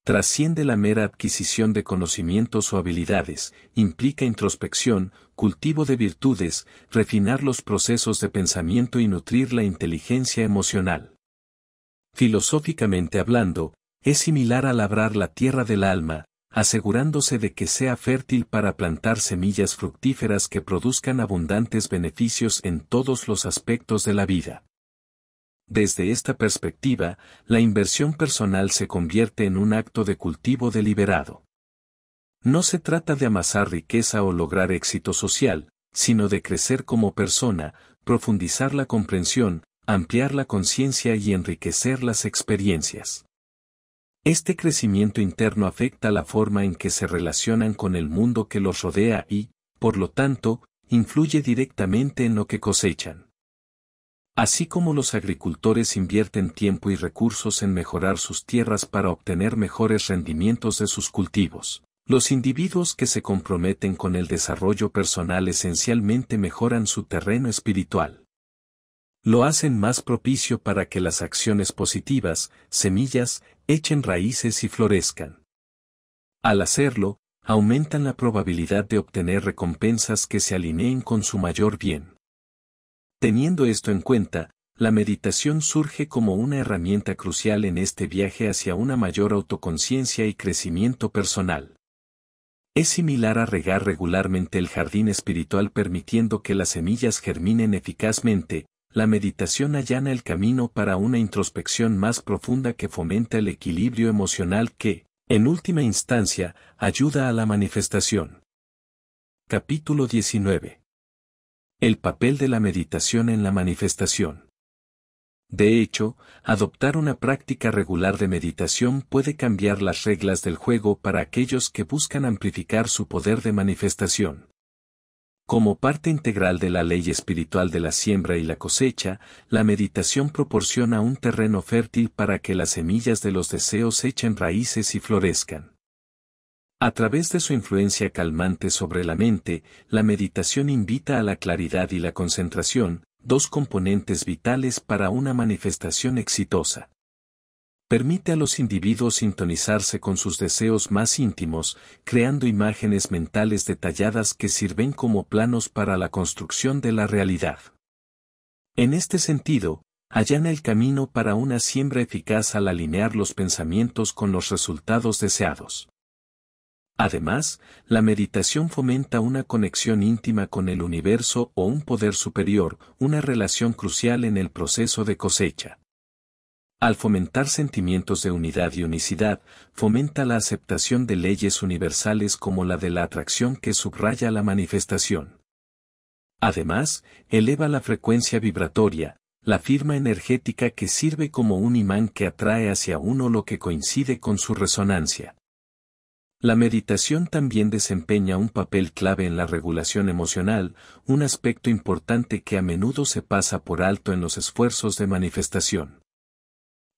Trasciende la mera adquisición de conocimientos o habilidades, implica introspección, cultivo de virtudes, refinar los procesos de pensamiento y nutrir la inteligencia emocional. Filosóficamente hablando, es similar a labrar la tierra del alma, asegurándose de que sea fértil para plantar semillas fructíferas que produzcan abundantes beneficios en todos los aspectos de la vida. Desde esta perspectiva, la inversión personal se convierte en un acto de cultivo deliberado. No se trata de amasar riqueza o lograr éxito social, sino de crecer como persona, profundizar la comprensión, ampliar la conciencia y enriquecer las experiencias. Este crecimiento interno afecta la forma en que se relacionan con el mundo que los rodea y, por lo tanto, influye directamente en lo que cosechan. Así como los agricultores invierten tiempo y recursos en mejorar sus tierras para obtener mejores rendimientos de sus cultivos, los individuos que se comprometen con el desarrollo personal esencialmente mejoran su terreno espiritual. Lo hacen más propicio para que las acciones positivas, semillas, echen raíces y florezcan. Al hacerlo, aumentan la probabilidad de obtener recompensas que se alineen con su mayor bien. Teniendo esto en cuenta, la meditación surge como una herramienta crucial en este viaje hacia una mayor autoconciencia y crecimiento personal. Es similar a regar regularmente el jardín espiritual permitiendo que las semillas germinen eficazmente, la meditación allana el camino para una introspección más profunda que fomenta el equilibrio emocional que, en última instancia, ayuda a la manifestación. Capítulo 19. El papel de la meditación en la manifestación. De hecho, adoptar una práctica regular de meditación puede cambiar las reglas del juego para aquellos que buscan amplificar su poder de manifestación. Como parte integral de la ley espiritual de la siembra y la cosecha, la meditación proporciona un terreno fértil para que las semillas de los deseos echen raíces y florezcan. A través de su influencia calmante sobre la mente, la meditación invita a la claridad y la concentración, dos componentes vitales para una manifestación exitosa permite a los individuos sintonizarse con sus deseos más íntimos, creando imágenes mentales detalladas que sirven como planos para la construcción de la realidad. En este sentido, allana el camino para una siembra eficaz al alinear los pensamientos con los resultados deseados. Además, la meditación fomenta una conexión íntima con el universo o un poder superior, una relación crucial en el proceso de cosecha. Al fomentar sentimientos de unidad y unicidad, fomenta la aceptación de leyes universales como la de la atracción que subraya la manifestación. Además, eleva la frecuencia vibratoria, la firma energética que sirve como un imán que atrae hacia uno lo que coincide con su resonancia. La meditación también desempeña un papel clave en la regulación emocional, un aspecto importante que a menudo se pasa por alto en los esfuerzos de manifestación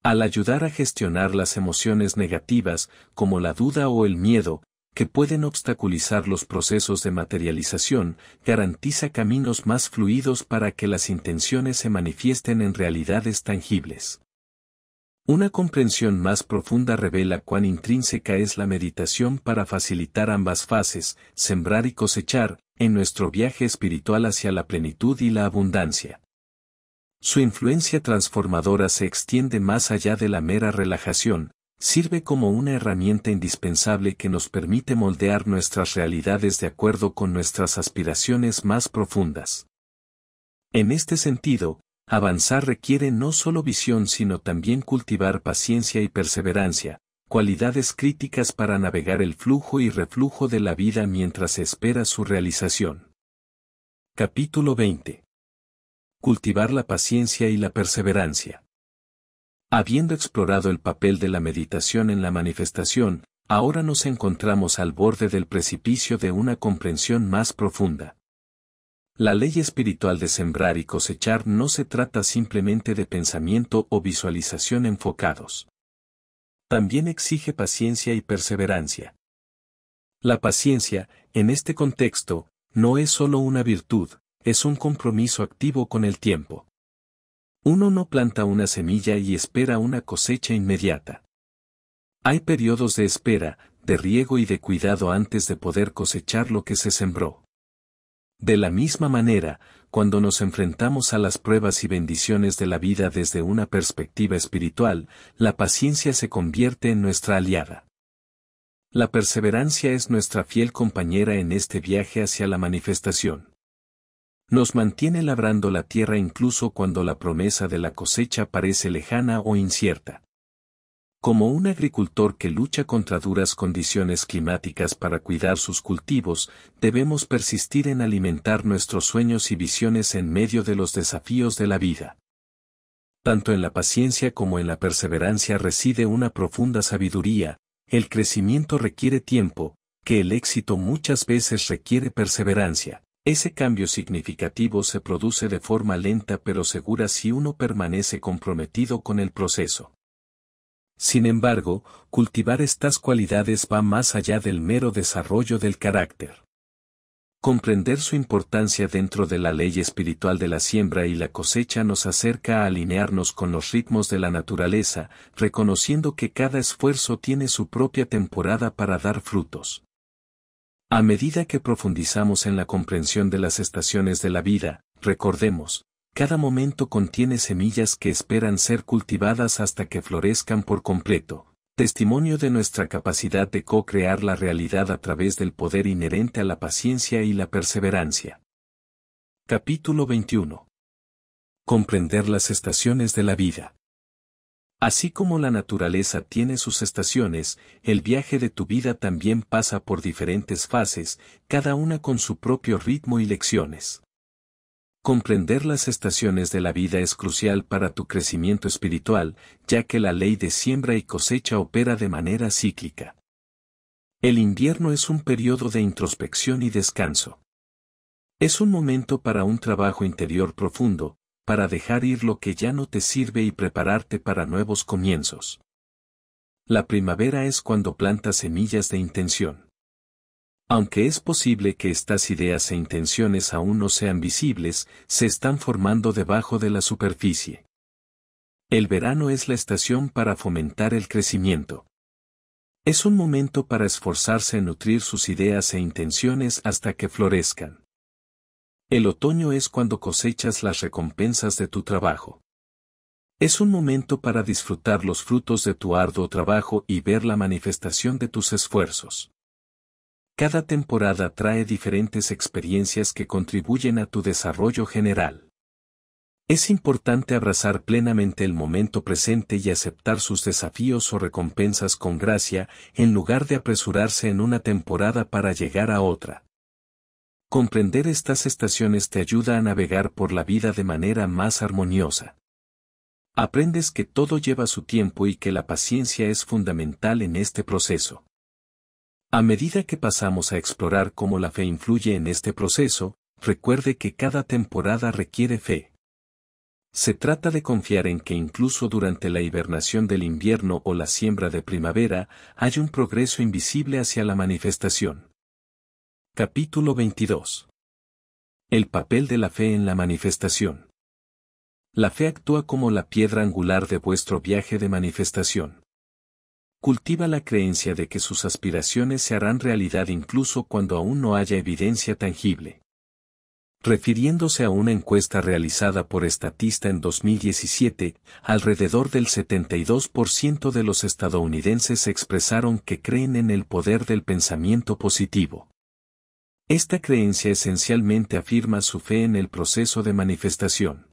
al ayudar a gestionar las emociones negativas como la duda o el miedo, que pueden obstaculizar los procesos de materialización, garantiza caminos más fluidos para que las intenciones se manifiesten en realidades tangibles. Una comprensión más profunda revela cuán intrínseca es la meditación para facilitar ambas fases, sembrar y cosechar, en nuestro viaje espiritual hacia la plenitud y la abundancia. Su influencia transformadora se extiende más allá de la mera relajación, sirve como una herramienta indispensable que nos permite moldear nuestras realidades de acuerdo con nuestras aspiraciones más profundas. En este sentido, avanzar requiere no solo visión sino también cultivar paciencia y perseverancia, cualidades críticas para navegar el flujo y reflujo de la vida mientras espera su realización. Capítulo 20 cultivar la paciencia y la perseverancia. Habiendo explorado el papel de la meditación en la manifestación, ahora nos encontramos al borde del precipicio de una comprensión más profunda. La ley espiritual de sembrar y cosechar no se trata simplemente de pensamiento o visualización enfocados. También exige paciencia y perseverancia. La paciencia, en este contexto, no es solo una virtud, es un compromiso activo con el tiempo. Uno no planta una semilla y espera una cosecha inmediata. Hay periodos de espera, de riego y de cuidado antes de poder cosechar lo que se sembró. De la misma manera, cuando nos enfrentamos a las pruebas y bendiciones de la vida desde una perspectiva espiritual, la paciencia se convierte en nuestra aliada. La perseverancia es nuestra fiel compañera en este viaje hacia la manifestación nos mantiene labrando la tierra incluso cuando la promesa de la cosecha parece lejana o incierta. Como un agricultor que lucha contra duras condiciones climáticas para cuidar sus cultivos, debemos persistir en alimentar nuestros sueños y visiones en medio de los desafíos de la vida. Tanto en la paciencia como en la perseverancia reside una profunda sabiduría, el crecimiento requiere tiempo, que el éxito muchas veces requiere perseverancia. Ese cambio significativo se produce de forma lenta pero segura si uno permanece comprometido con el proceso. Sin embargo, cultivar estas cualidades va más allá del mero desarrollo del carácter. Comprender su importancia dentro de la ley espiritual de la siembra y la cosecha nos acerca a alinearnos con los ritmos de la naturaleza, reconociendo que cada esfuerzo tiene su propia temporada para dar frutos. A medida que profundizamos en la comprensión de las estaciones de la vida, recordemos, cada momento contiene semillas que esperan ser cultivadas hasta que florezcan por completo, testimonio de nuestra capacidad de co-crear la realidad a través del poder inherente a la paciencia y la perseverancia. Capítulo 21. Comprender las estaciones de la vida. Así como la naturaleza tiene sus estaciones, el viaje de tu vida también pasa por diferentes fases, cada una con su propio ritmo y lecciones. Comprender las estaciones de la vida es crucial para tu crecimiento espiritual, ya que la ley de siembra y cosecha opera de manera cíclica. El invierno es un periodo de introspección y descanso. Es un momento para un trabajo interior profundo, para dejar ir lo que ya no te sirve y prepararte para nuevos comienzos. La primavera es cuando plantas semillas de intención. Aunque es posible que estas ideas e intenciones aún no sean visibles, se están formando debajo de la superficie. El verano es la estación para fomentar el crecimiento. Es un momento para esforzarse en nutrir sus ideas e intenciones hasta que florezcan. El otoño es cuando cosechas las recompensas de tu trabajo. Es un momento para disfrutar los frutos de tu arduo trabajo y ver la manifestación de tus esfuerzos. Cada temporada trae diferentes experiencias que contribuyen a tu desarrollo general. Es importante abrazar plenamente el momento presente y aceptar sus desafíos o recompensas con gracia, en lugar de apresurarse en una temporada para llegar a otra. Comprender estas estaciones te ayuda a navegar por la vida de manera más armoniosa. Aprendes que todo lleva su tiempo y que la paciencia es fundamental en este proceso. A medida que pasamos a explorar cómo la fe influye en este proceso, recuerde que cada temporada requiere fe. Se trata de confiar en que incluso durante la hibernación del invierno o la siembra de primavera, hay un progreso invisible hacia la manifestación. Capítulo 22. El papel de la fe en la manifestación. La fe actúa como la piedra angular de vuestro viaje de manifestación. Cultiva la creencia de que sus aspiraciones se harán realidad incluso cuando aún no haya evidencia tangible. Refiriéndose a una encuesta realizada por Estatista en 2017, alrededor del 72% de los estadounidenses expresaron que creen en el poder del pensamiento positivo. Esta creencia esencialmente afirma su fe en el proceso de manifestación.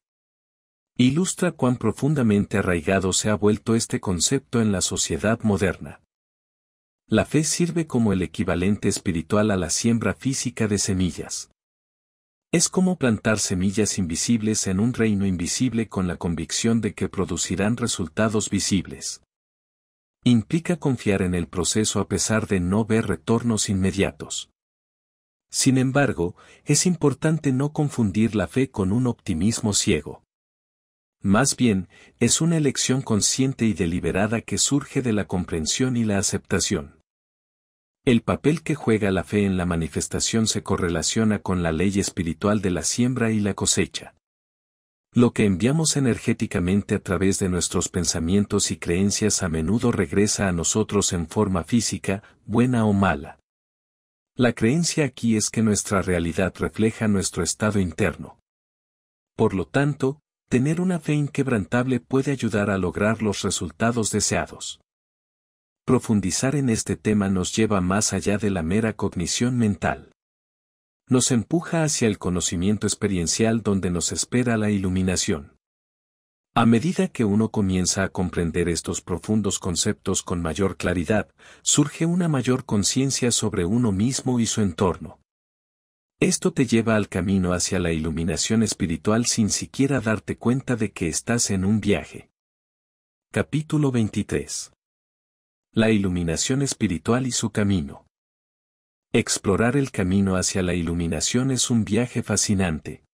Ilustra cuán profundamente arraigado se ha vuelto este concepto en la sociedad moderna. La fe sirve como el equivalente espiritual a la siembra física de semillas. Es como plantar semillas invisibles en un reino invisible con la convicción de que producirán resultados visibles. Implica confiar en el proceso a pesar de no ver retornos inmediatos. Sin embargo, es importante no confundir la fe con un optimismo ciego. Más bien, es una elección consciente y deliberada que surge de la comprensión y la aceptación. El papel que juega la fe en la manifestación se correlaciona con la ley espiritual de la siembra y la cosecha. Lo que enviamos energéticamente a través de nuestros pensamientos y creencias a menudo regresa a nosotros en forma física, buena o mala. La creencia aquí es que nuestra realidad refleja nuestro estado interno. Por lo tanto, tener una fe inquebrantable puede ayudar a lograr los resultados deseados. Profundizar en este tema nos lleva más allá de la mera cognición mental. Nos empuja hacia el conocimiento experiencial donde nos espera la iluminación. A medida que uno comienza a comprender estos profundos conceptos con mayor claridad, surge una mayor conciencia sobre uno mismo y su entorno. Esto te lleva al camino hacia la iluminación espiritual sin siquiera darte cuenta de que estás en un viaje. Capítulo 23. La iluminación espiritual y su camino. Explorar el camino hacia la iluminación es un viaje fascinante.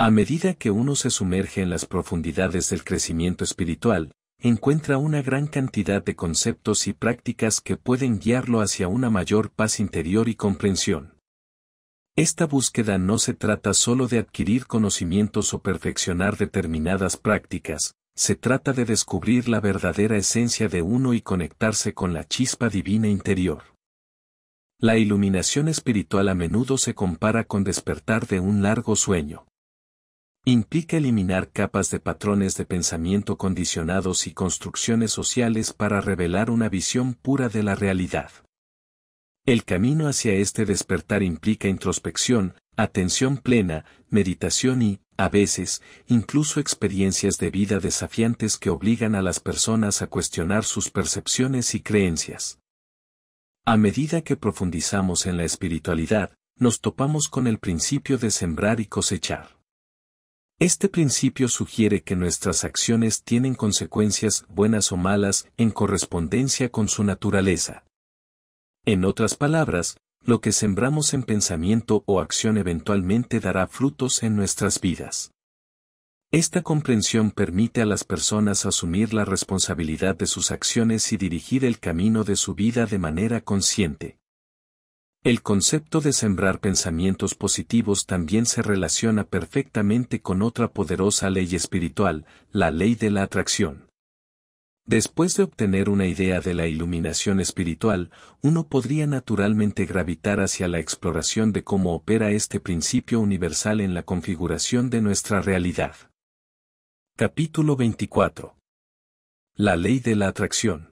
A medida que uno se sumerge en las profundidades del crecimiento espiritual, encuentra una gran cantidad de conceptos y prácticas que pueden guiarlo hacia una mayor paz interior y comprensión. Esta búsqueda no se trata solo de adquirir conocimientos o perfeccionar determinadas prácticas, se trata de descubrir la verdadera esencia de uno y conectarse con la chispa divina interior. La iluminación espiritual a menudo se compara con despertar de un largo sueño implica eliminar capas de patrones de pensamiento condicionados y construcciones sociales para revelar una visión pura de la realidad. El camino hacia este despertar implica introspección, atención plena, meditación y, a veces, incluso experiencias de vida desafiantes que obligan a las personas a cuestionar sus percepciones y creencias. A medida que profundizamos en la espiritualidad, nos topamos con el principio de sembrar y cosechar. Este principio sugiere que nuestras acciones tienen consecuencias buenas o malas en correspondencia con su naturaleza. En otras palabras, lo que sembramos en pensamiento o acción eventualmente dará frutos en nuestras vidas. Esta comprensión permite a las personas asumir la responsabilidad de sus acciones y dirigir el camino de su vida de manera consciente. El concepto de sembrar pensamientos positivos también se relaciona perfectamente con otra poderosa ley espiritual, la ley de la atracción. Después de obtener una idea de la iluminación espiritual, uno podría naturalmente gravitar hacia la exploración de cómo opera este principio universal en la configuración de nuestra realidad. Capítulo 24. La ley de la atracción.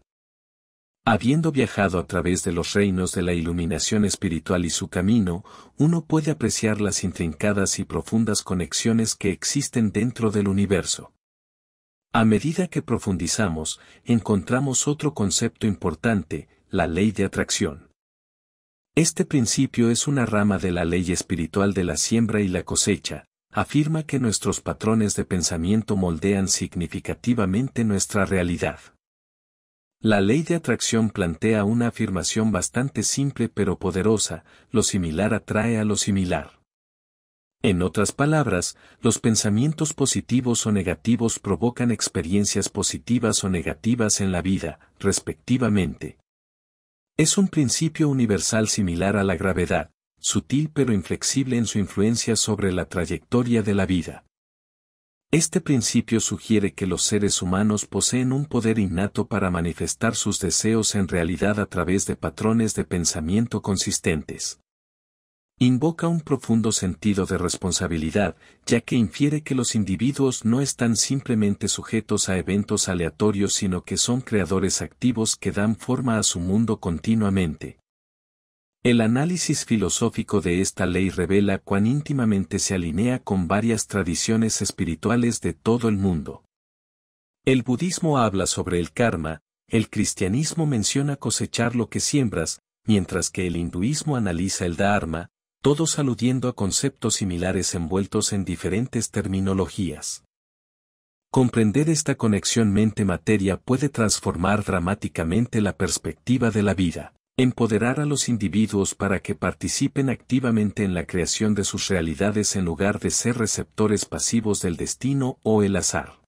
Habiendo viajado a través de los reinos de la iluminación espiritual y su camino, uno puede apreciar las intrincadas y profundas conexiones que existen dentro del universo. A medida que profundizamos, encontramos otro concepto importante, la ley de atracción. Este principio es una rama de la ley espiritual de la siembra y la cosecha, afirma que nuestros patrones de pensamiento moldean significativamente nuestra realidad. La ley de atracción plantea una afirmación bastante simple pero poderosa, lo similar atrae a lo similar. En otras palabras, los pensamientos positivos o negativos provocan experiencias positivas o negativas en la vida, respectivamente. Es un principio universal similar a la gravedad, sutil pero inflexible en su influencia sobre la trayectoria de la vida. Este principio sugiere que los seres humanos poseen un poder innato para manifestar sus deseos en realidad a través de patrones de pensamiento consistentes. Invoca un profundo sentido de responsabilidad, ya que infiere que los individuos no están simplemente sujetos a eventos aleatorios, sino que son creadores activos que dan forma a su mundo continuamente. El análisis filosófico de esta ley revela cuán íntimamente se alinea con varias tradiciones espirituales de todo el mundo. El budismo habla sobre el karma, el cristianismo menciona cosechar lo que siembras, mientras que el hinduismo analiza el dharma, todos aludiendo a conceptos similares envueltos en diferentes terminologías. Comprender esta conexión mente-materia puede transformar dramáticamente la perspectiva de la vida. Empoderar a los individuos para que participen activamente en la creación de sus realidades en lugar de ser receptores pasivos del destino o el azar.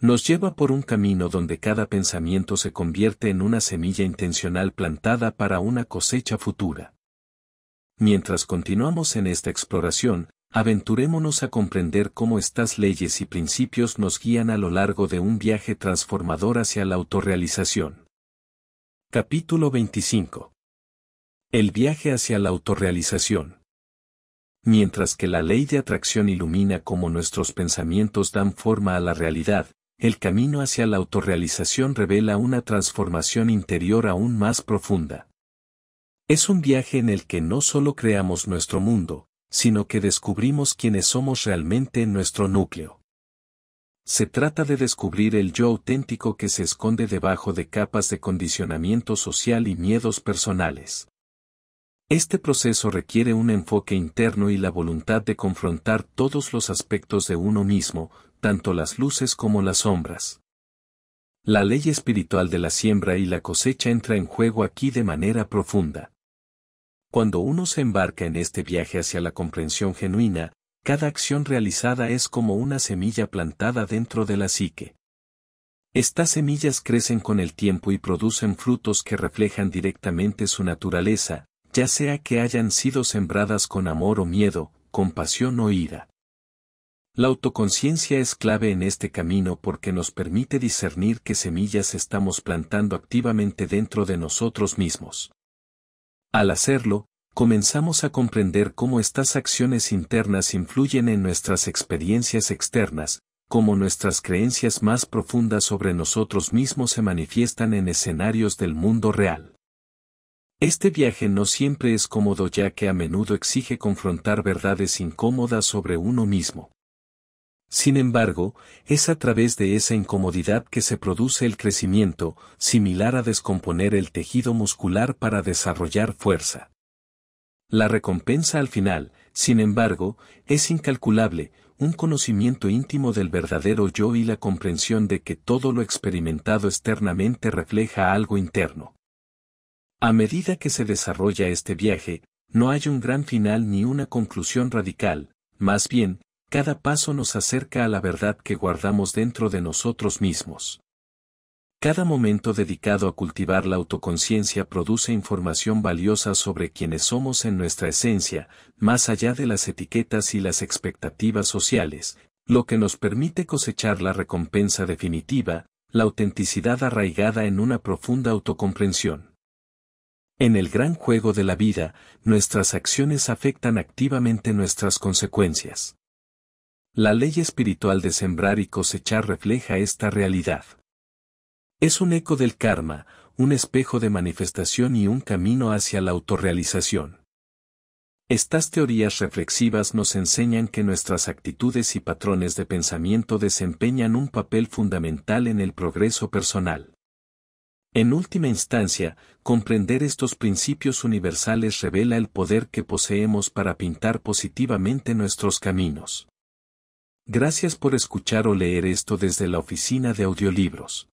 Nos lleva por un camino donde cada pensamiento se convierte en una semilla intencional plantada para una cosecha futura. Mientras continuamos en esta exploración, aventurémonos a comprender cómo estas leyes y principios nos guían a lo largo de un viaje transformador hacia la autorrealización. Capítulo 25. El viaje hacia la autorrealización. Mientras que la ley de atracción ilumina cómo nuestros pensamientos dan forma a la realidad, el camino hacia la autorrealización revela una transformación interior aún más profunda. Es un viaje en el que no solo creamos nuestro mundo, sino que descubrimos quiénes somos realmente en nuestro núcleo. Se trata de descubrir el yo auténtico que se esconde debajo de capas de condicionamiento social y miedos personales. Este proceso requiere un enfoque interno y la voluntad de confrontar todos los aspectos de uno mismo, tanto las luces como las sombras. La ley espiritual de la siembra y la cosecha entra en juego aquí de manera profunda. Cuando uno se embarca en este viaje hacia la comprensión genuina, cada acción realizada es como una semilla plantada dentro de la psique. Estas semillas crecen con el tiempo y producen frutos que reflejan directamente su naturaleza, ya sea que hayan sido sembradas con amor o miedo, compasión o ira. La autoconciencia es clave en este camino porque nos permite discernir qué semillas estamos plantando activamente dentro de nosotros mismos. Al hacerlo, comenzamos a comprender cómo estas acciones internas influyen en nuestras experiencias externas, cómo nuestras creencias más profundas sobre nosotros mismos se manifiestan en escenarios del mundo real. Este viaje no siempre es cómodo ya que a menudo exige confrontar verdades incómodas sobre uno mismo. Sin embargo, es a través de esa incomodidad que se produce el crecimiento, similar a descomponer el tejido muscular para desarrollar fuerza. La recompensa al final, sin embargo, es incalculable, un conocimiento íntimo del verdadero yo y la comprensión de que todo lo experimentado externamente refleja algo interno. A medida que se desarrolla este viaje, no hay un gran final ni una conclusión radical, más bien, cada paso nos acerca a la verdad que guardamos dentro de nosotros mismos. Cada momento dedicado a cultivar la autoconciencia produce información valiosa sobre quienes somos en nuestra esencia, más allá de las etiquetas y las expectativas sociales, lo que nos permite cosechar la recompensa definitiva, la autenticidad arraigada en una profunda autocomprensión. En el gran juego de la vida, nuestras acciones afectan activamente nuestras consecuencias. La ley espiritual de sembrar y cosechar refleja esta realidad. Es un eco del karma, un espejo de manifestación y un camino hacia la autorrealización. Estas teorías reflexivas nos enseñan que nuestras actitudes y patrones de pensamiento desempeñan un papel fundamental en el progreso personal. En última instancia, comprender estos principios universales revela el poder que poseemos para pintar positivamente nuestros caminos. Gracias por escuchar o leer esto desde la oficina de audiolibros.